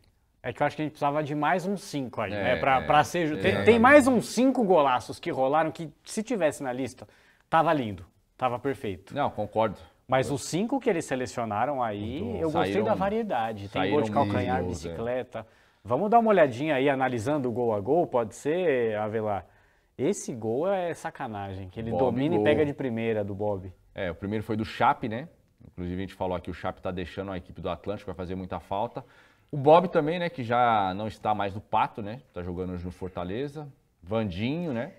É que eu acho que a gente precisava de mais uns 5 aí, né? é, né? Pra, é, pra ser. É. Tem, tem, mais uns 5 golaços que rolaram que, se tivesse na lista, tava lindo. Tava perfeito. Não, concordo. Mas os cinco que eles selecionaram aí, eu gostei da variedade. Tem gol de calcanhar, é. bicicleta. Vamos dar uma olhadinha aí, analisando o gol a gol, pode ser, Avelar? Esse gol é sacanagem, que ele Bob domina gol. e pega de primeira do Bob. É, o primeiro foi do Chape, né? Inclusive a gente falou aqui, o Chape tá deixando a equipe do Atlântico, vai fazer muita falta. O Bob também, né, que já não está mais no Pato, né? Tá jogando no Fortaleza. Vandinho, né?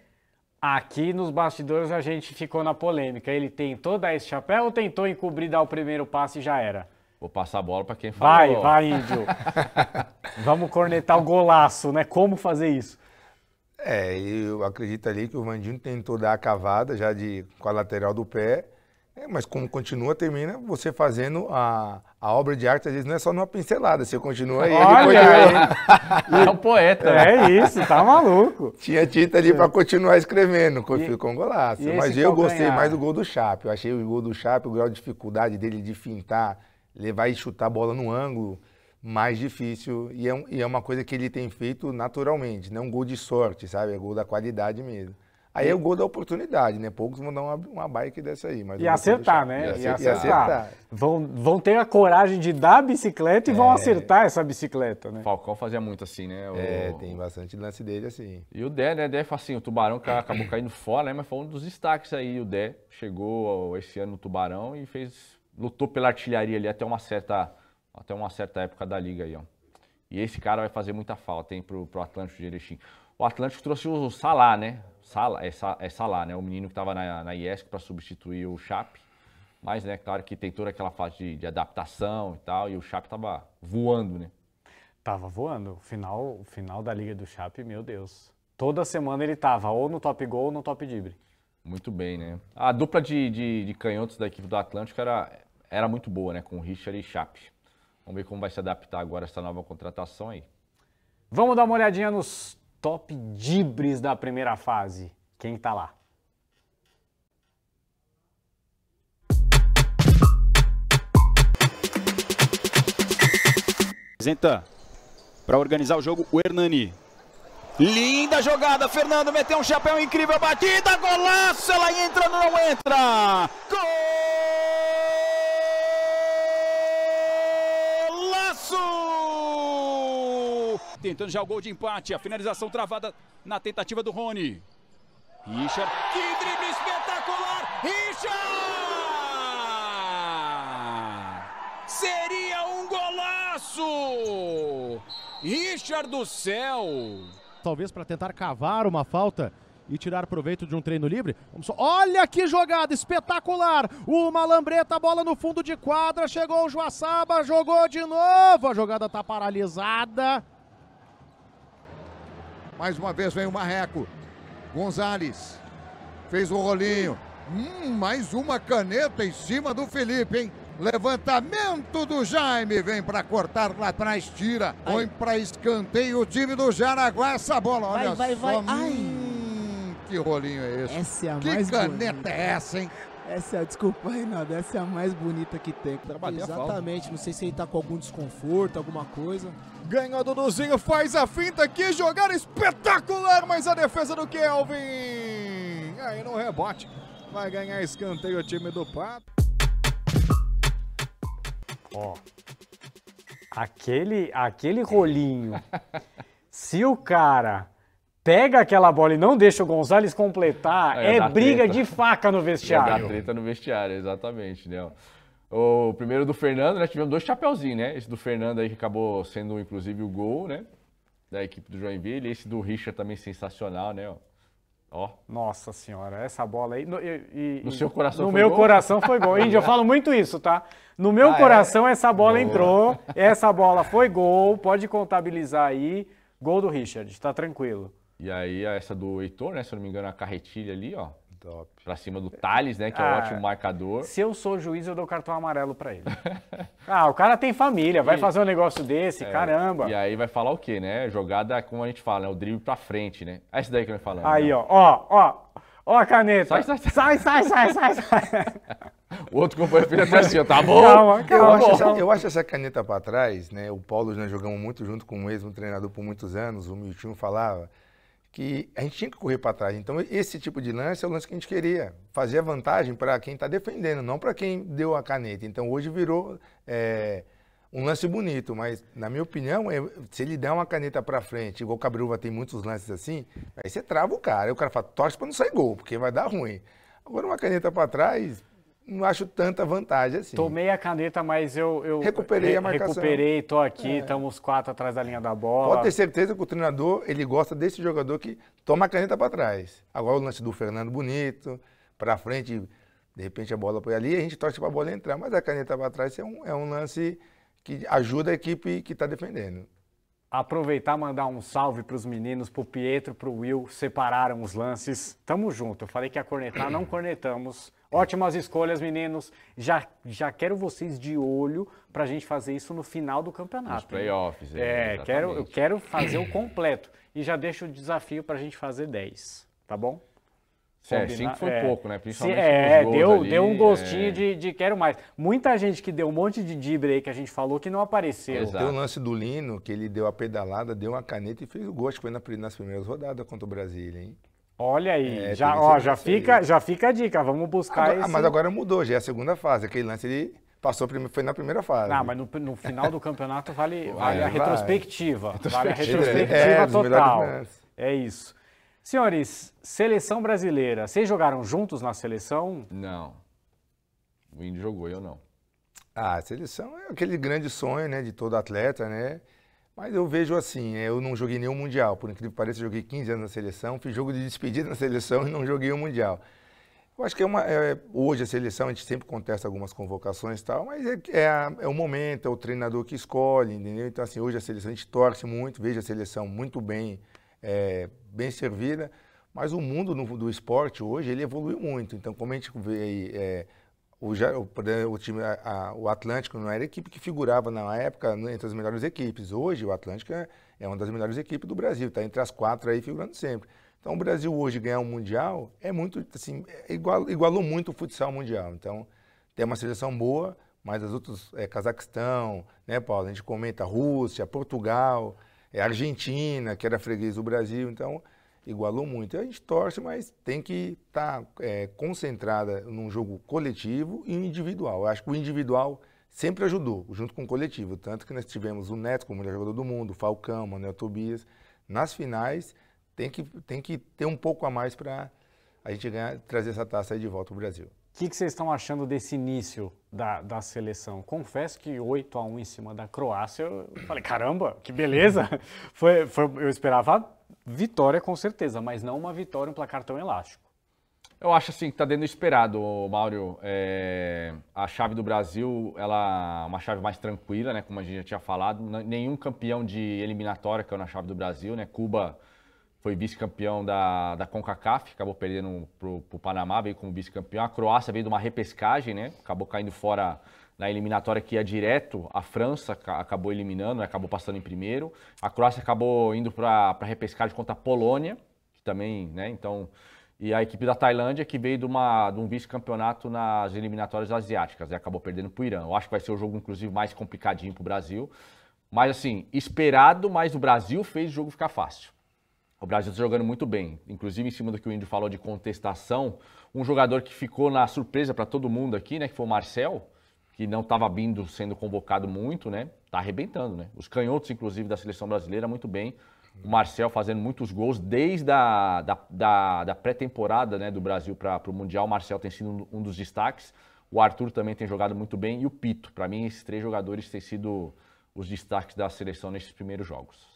Aqui nos bastidores a gente ficou na polêmica. Ele tentou dar esse chapéu ou tentou encobrir, dar o primeiro passe e já era? Vou passar a bola para quem falou. Vai, vai, Índio. [laughs] Vamos cornetar o golaço, né? Como fazer isso? É, eu acredito ali que o Vandinho tentou dar a cavada já de, com a lateral do pé é, mas como continua, termina você fazendo a, a obra de arte, às vezes não é só numa pincelada, você continua aí. Olha, continua aí. é um poeta. Né? É isso, tá maluco. Tinha tinta ali para continuar escrevendo, ficou um golaço. Mas eu é gostei ganhar. mais do gol do Chape, eu achei o gol do Chape, o grau de dificuldade dele de fintar, levar e chutar a bola no ângulo, mais difícil. E é, um, e é uma coisa que ele tem feito naturalmente, não é um gol de sorte, sabe? É gol da qualidade mesmo. Aí é o gol da oportunidade, né? Poucos vão dar uma, uma bike dessa aí. Mas e acertar, né? E, e acertar. acertar. Vão, vão ter a coragem de dar a bicicleta e é. vão acertar essa bicicleta, né? Falcão fazia muito assim, né? O... É, tem bastante lance dele assim. E o Dé, né? Dé foi assim, o Tubarão acabou caindo fora, né? Mas foi um dos destaques aí. O Dé chegou esse ano no Tubarão e fez... Lutou pela artilharia ali até uma certa, até uma certa época da liga aí, ó. E esse cara vai fazer muita falta, hein, pro, pro Atlântico de Erechim. O Atlântico trouxe o Salá, né? Sala, é, é Salah, né? O menino que estava na, na IESC para substituir o Chap. Mas, né, claro que tem toda aquela fase de, de adaptação e tal, e o Chap estava voando, né? Tava voando. Final, final da Liga do Chap, meu Deus. Toda semana ele tava ou no top gol ou no top dibre. Muito bem, né? A dupla de, de, de canhotos da equipe do Atlântico era, era muito boa, né? Com Richard e Chap. Vamos ver como vai se adaptar agora essa nova contratação aí. Vamos dar uma olhadinha nos top dibres da primeira fase. Quem tá lá? Apresenta para organizar o jogo o Hernani. Linda jogada, Fernando meteu um chapéu incrível, batida, golaço, ela entra, não entra. Gol! tentando já o gol de empate. A finalização travada na tentativa do Rony. Richard. Que drible espetacular! Richard! Seria um golaço! Richard do céu! Talvez para tentar cavar uma falta e tirar proveito de um treino livre. Vamos só. Olha que jogada espetacular! Uma lambreta, bola no fundo de quadra, chegou o Joaçaba, jogou de novo. A jogada está paralisada. Mais uma vez vem o Marreco. Gonzalez. Fez o um rolinho. Hum, mais uma caneta em cima do Felipe, hein? Levantamento do Jaime, vem para cortar lá atrás, tira, Ai. põe para escanteio o time do Jaraguá essa bola, olha vai, vai, só. Vai. Ai. Hum, que rolinho é esse? Essa é a que mais caneta bonita. é essa, hein? Essa é, desculpa, Renato, essa é a mais bonita que tem. Exatamente, não sei se ele tá com algum desconforto, alguma coisa. Ganhou o Duduzinho, faz a finta aqui, jogar espetacular, mas a defesa do Kelvin. Aí no rebote, vai ganhar escanteio o time do Pato. Ó, aquele, aquele rolinho, [laughs] se o cara pega aquela bola e não deixa o Gonzalez completar, é, é briga treta. de faca no vestiário. É treta no vestiário, exatamente, né? O primeiro do Fernando, nós né? tivemos dois chapeuzinhos, né? Esse do Fernando aí que acabou sendo, inclusive, o gol, né? Da equipe do Joinville. esse do Richard também sensacional, né? Ó. Nossa senhora, essa bola aí. No, e, no seu coração no foi meu gol? coração foi gol. [laughs] Índio, eu falo muito isso, tá? No meu ah, é? coração, é? essa bola Boa. entrou, essa bola foi gol, pode contabilizar aí. Gol do Richard, tá tranquilo. E aí essa do Heitor, né? Se eu não me engano, a carretilha ali, ó. Top. Pra cima do Thales, né? Que é um ah, ótimo marcador. Se eu sou juiz, eu dou cartão amarelo para ele. [laughs] ah, o cara tem família, vai e... fazer um negócio desse, é, caramba. E aí vai falar o quê, né? Jogada, como a gente fala, né? O drible pra frente, né? É isso daí que eu falar né? Aí, né? ó, ó, ó. Ó a caneta. Sai, sai, sai, sai, sai, sai. sai. [laughs] o outro companheiro fez até assim, tá bom? Calma, calma. Eu acho, essa, eu acho essa caneta para trás, né? O Paulo, nós jogamos muito junto com o mesmo treinador por muitos anos, o Miltinho falava que a gente tinha que correr para trás. Então, esse tipo de lance é o lance que a gente queria. Fazer a vantagem para quem está defendendo, não para quem deu a caneta. Então, hoje virou é, um lance bonito, mas, na minha opinião, é, se ele der uma caneta para frente, igual o Cabruva tem muitos lances assim, aí você trava o cara. Aí o cara fala, torce para não sair gol, porque vai dar ruim. Agora, uma caneta para trás, não acho tanta vantagem assim. Tomei a caneta, mas eu. eu recuperei a marcação. Recuperei, tô aqui, estamos é. quatro atrás da linha da bola. Pode ter certeza que o treinador ele gosta desse jogador que toma a caneta para trás. Agora o lance do Fernando Bonito, para frente, de repente a bola foi ali e a gente torce para a bola entrar. Mas a caneta para trás é um, é um lance que ajuda a equipe que está defendendo aproveitar mandar um salve para os meninos, para o Pietro, para o Will, separaram os lances. Tamo junto. Eu falei que ia cornetar, não [clears throat] cornetamos. Ótimas escolhas, meninos. Já, já quero vocês de olho para a gente fazer isso no final do campeonato. Nos playoffs. Né? É, quero, eu quero fazer o completo. E já deixo o desafio para a gente fazer 10, tá bom? É, 5 foi é. pouco, né? Principalmente Se, é, deu, ali, deu um é. gostinho é... de, de, quero mais. Muita gente que deu um monte de dibre aí que a gente falou que não apareceu. Exato. Tem o lance do Lino, que ele deu a pedalada, deu uma caneta e fez o gosto que foi na, nas primeiras rodadas contra o Brasília, hein? Olha aí, é, já, ó, já, fica, aí. já fica a dica, vamos buscar agora, esse... Mas agora mudou, já é a segunda fase, aquele lance ele passou, foi na primeira fase. Não, mas no, no final do campeonato vale, vale a é, retrospectiva, vale a retrospectiva é, total, é isso. Senhores, seleção brasileira, vocês jogaram juntos na seleção? Não, o Indy jogou, eu não. Ah, a seleção é aquele grande sonho, né, de todo atleta, né, mas eu vejo assim, é, eu não joguei nenhum Mundial. Por incrível que pareça, joguei 15 anos na seleção, fiz jogo de despedida [laughs] na seleção e não joguei o um Mundial. Eu acho que é uma, é, hoje a seleção, a gente sempre contesta algumas convocações e tal, mas é, é, a, é, o momento, é o treinador que escolhe, entendeu? Então, assim, hoje a seleção, a gente torce muito, vejo a seleção muito bem, é, bem servida, mas o mundo no, do esporte hoje, ele evoluiu muito. Então, como a gente vê aí é, o, o, time, a, a, o Atlântico não era a equipe que figurava na época né, entre as melhores equipes. Hoje o Atlântico é, é uma das melhores equipes do Brasil, está entre as quatro aí figurando sempre. Então o Brasil hoje ganhar um mundial é muito assim é igual, igualou muito o futsal mundial. Então tem uma seleção boa, mas as outras é Cazaquistão, né, Paulo? A gente comenta Rússia, Portugal, é Argentina que era freguês do Brasil, então igualou muito. A gente torce, mas tem que estar tá, é, concentrada num jogo coletivo e individual. Eu acho que o individual sempre ajudou, junto com o coletivo. Tanto que nós tivemos o Neto como melhor jogador do mundo, o Falcão, Manuel Tobias. Nas finais, tem que, tem que ter um pouco a mais para a gente ganhar, trazer essa taça de volta para o Brasil. O que, que vocês estão achando desse início da, da seleção. Confesso que 8 a 1 em cima da Croácia, eu falei, caramba, que beleza! [laughs] Foi, foi, eu esperava vitória com certeza, mas não uma vitória, um placar tão elástico. Eu acho assim que está dentro do esperado, Mauro. É, a chave do Brasil, ela é uma chave mais tranquila, né? Como a gente já tinha falado. Nenhum campeão de eliminatória que é na chave do Brasil, né? Cuba foi vice-campeão da, da CONCACAF, acabou perdendo para o Panamá, veio como vice-campeão. A Croácia veio de uma repescagem, né? Acabou caindo fora na eliminatória que ia direto. A França acabou eliminando, né? acabou passando em primeiro. A Croácia acabou indo para a repescagem contra a Polônia, que também, né? Então, e a equipe da Tailândia, que veio de, uma, de um vice-campeonato nas eliminatórias asiáticas, né? acabou perdendo para o Irã. Eu acho que vai ser o jogo, inclusive, mais complicadinho para o Brasil. Mas, assim, esperado, mas o Brasil fez o jogo ficar fácil. O Brasil está jogando muito bem, inclusive em cima do que o Índio falou de contestação. Um jogador que ficou na surpresa para todo mundo aqui, né, que foi o Marcel, que não estava vindo sendo convocado muito, né? está arrebentando, né? Os canhotos, inclusive, da seleção brasileira, muito bem. O Marcel fazendo muitos gols desde a da, da, da pré-temporada né, do Brasil para o Mundial. O Marcel tem sido um dos destaques. O Arthur também tem jogado muito bem. E o Pito. Para mim, esses três jogadores têm sido os destaques da seleção nesses primeiros jogos.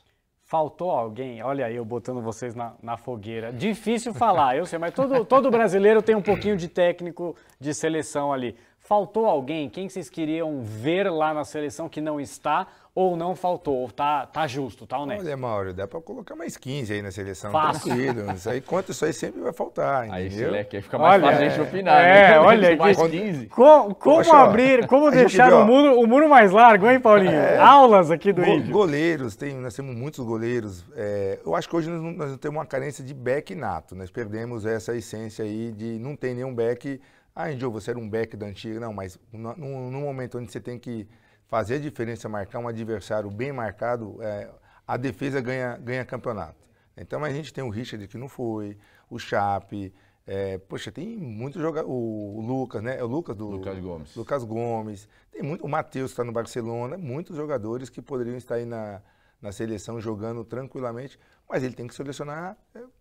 Faltou alguém? Olha aí, eu botando vocês na, na fogueira. Difícil falar, eu sei, mas todo, todo brasileiro tem um pouquinho de técnico de seleção ali. Faltou alguém? Quem vocês queriam ver lá na seleção que não está ou não faltou? Tá, tá justo, tá honesto? Olha, Mauro, dá para colocar mais 15 aí na seleção. Fácil. Isso aí, quanto isso aí sempre vai faltar, entendeu? Aí, esse leque aí fica mais olha, fácil a gente opinar. É, né? olha, mais 15. como Poxa, abrir, como deixar viu, o, muro, o muro mais largo, hein, Paulinho? É, Aulas aqui do go, Índio. Goleiros, tem, nós temos muitos goleiros. É, eu acho que hoje nós, nós temos uma carência de back nato. Nós perdemos essa essência aí de não ter nenhum back ah, Joe, você era um back da antiga. Não, mas no, no, momento onde você tem que fazer a diferença, marcar um adversário bem marcado, é, a defesa ganha, ganha campeonato. Então a gente tem o Richard que não foi, o Chape, é, poxa, tem muito jogador. O Lucas, né? É o Lucas do. Lucas Gomes. Lucas Gomes. Tem muito. O Matheus está no Barcelona. Muitos jogadores que poderiam estar aí na, na seleção jogando tranquilamente. Mas ele tem que selecionar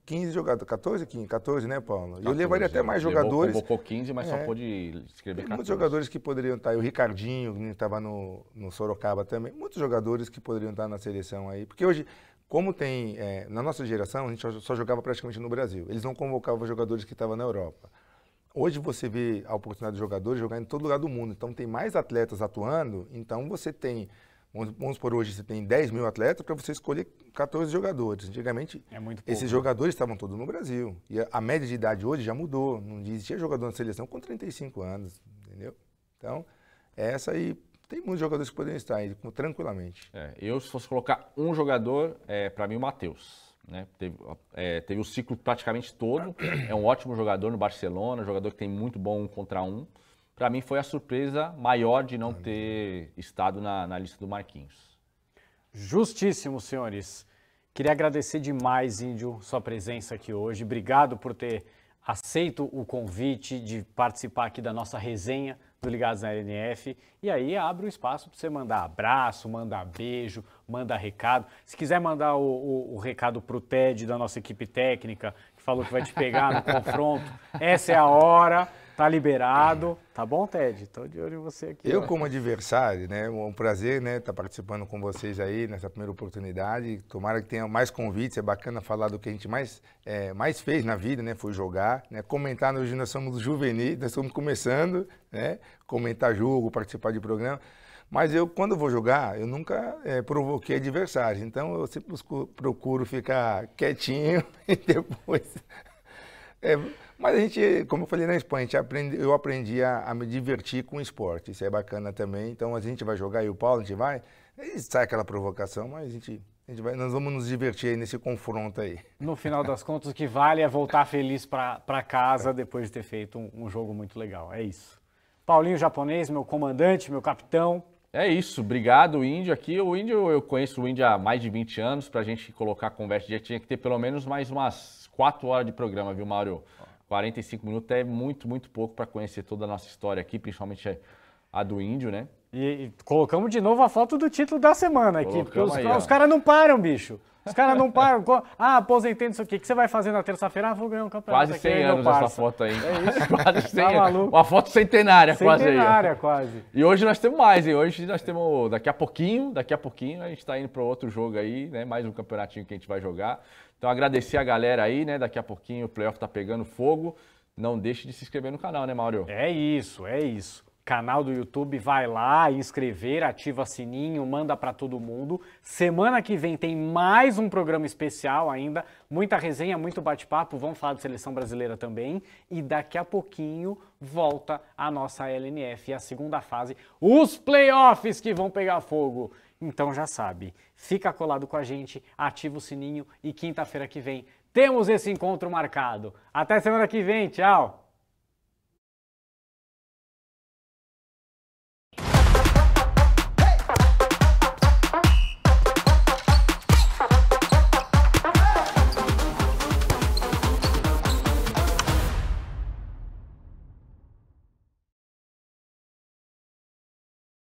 15 é, jogadores, 14, 15, 14, né, Paulo? 14, eu levaria até mais jogadores. Levou, convocou 15, mas é, só pôde escrever 14. Muitos jogadores que poderiam estar, o Ricardinho, que estava no, no Sorocaba também, muitos jogadores que poderiam estar na seleção aí. Porque hoje, como tem, é, na nossa geração, a gente só jogava praticamente no Brasil. Eles não convocavam jogadores que estavam na Europa. Hoje você vê a oportunidade de jogadores jogar em todo lugar do mundo. Então tem mais atletas atuando, então você tem Vamos, vamos por hoje, você tem 10 mil atletas para você escolher 14 jogadores. Antigamente, é pouco, esses né? jogadores estavam todos no Brasil. E a, a, média de idade hoje já mudou. Não existia jogador na seleção com 35 anos, entendeu? Então, é essa aí. Tem muitos jogadores que poderiam estar aí tranquilamente. É, eu, se fosse colocar um jogador, é, para mim, o Matheus. Né? Teve, é, teve o ciclo praticamente todo. É um ótimo jogador no Barcelona, jogador que tem muito bom um contra um para mim foi a surpresa maior de não ter estado na, na lista do Marquinhos. Justíssimo, senhores. Queria agradecer demais, Índio, sua presença aqui hoje. Obrigado por ter aceito o convite de participar aqui da nossa resenha do Ligados na LNF. E aí abre o espaço para você mandar abraço, mandar beijo, mandar recado. Se quiser mandar o, o, o recado para o TED da nossa equipe técnica, que falou que vai te pegar no [laughs] confronto, essa é a hora. Tá liberado, tá bom, Ted? Estou de olho em você aqui. Eu, ó. como adversário, né? É um prazer, né? Estar tá participando com vocês aí nessa primeira oportunidade. Tomara que tenha mais convites. É bacana falar do que a gente mais, é, mais fez na vida, né? Foi jogar, né? Comentar, né, hoje nós somos juvenis, nós estamos começando, né? Comentar jogo, participar de programa. Mas eu, quando vou jogar, eu nunca é, provoquei adversário Então, eu sempre procuro ficar quietinho [laughs] e depois... É, mas a gente, como eu falei na Espanha, aprende, eu aprendi a, a, me divertir com o esporte. Isso é bacana também. Então a gente vai jogar, e o Paulo, a gente vai. Sai aquela provocação, mas a gente Vai, nós vamos nos divertir aí nesse confronto aí. No final das contas, o que vale é voltar [laughs] feliz para casa depois de ter feito um, um, jogo muito legal. É isso. Paulinho Japonês, meu comandante, meu capitão. É isso, obrigado, Índio. Aqui, o Índio, eu conheço o Índio há mais de 20 anos. Para a gente colocar a conversa, já tinha que ter pelo menos mais umas 4 horas de programa, viu, Mauro? 45 minutos é muito, muito pouco para conhecer toda a nossa história aqui, principalmente a do índio, né? E, colocamos de novo a foto do título da semana aqui, colocamos porque os, os caras não param, bicho. Os caras não param. Ah, aposentei não sei O que você vai fazer na terça-feira? Ah, vou ganhar um campeonato. Quase 100 aqui, anos essa foto aí. É isso? [laughs] quase 100 tá Uma foto centenária, quase aí. Centenária, quase. quase. E hoje nós temos mais, hein? Hoje nós temos, daqui a pouquinho, daqui a pouquinho, a gente está indo para outro jogo aí, né? Mais um campeonatinho que a gente vai jogar. Então agradecer a galera aí, né? Daqui a pouquinho o playoff tá pegando fogo. Não deixe de se inscrever no canal, né, Mauro? É isso, é isso. Canal do YouTube, vai lá, inscrever, ativa sininho, manda para todo mundo. Semana que vem tem mais um programa especial ainda, muita resenha, muito bate-papo, vamos falar de seleção brasileira também. E daqui a pouquinho volta a nossa LNF e a segunda fase, os playoffs que vão pegar fogo. Então já sabe, fica colado com a gente, ativa o sininho e quinta-feira que vem temos esse encontro marcado. Até semana que vem, tchau!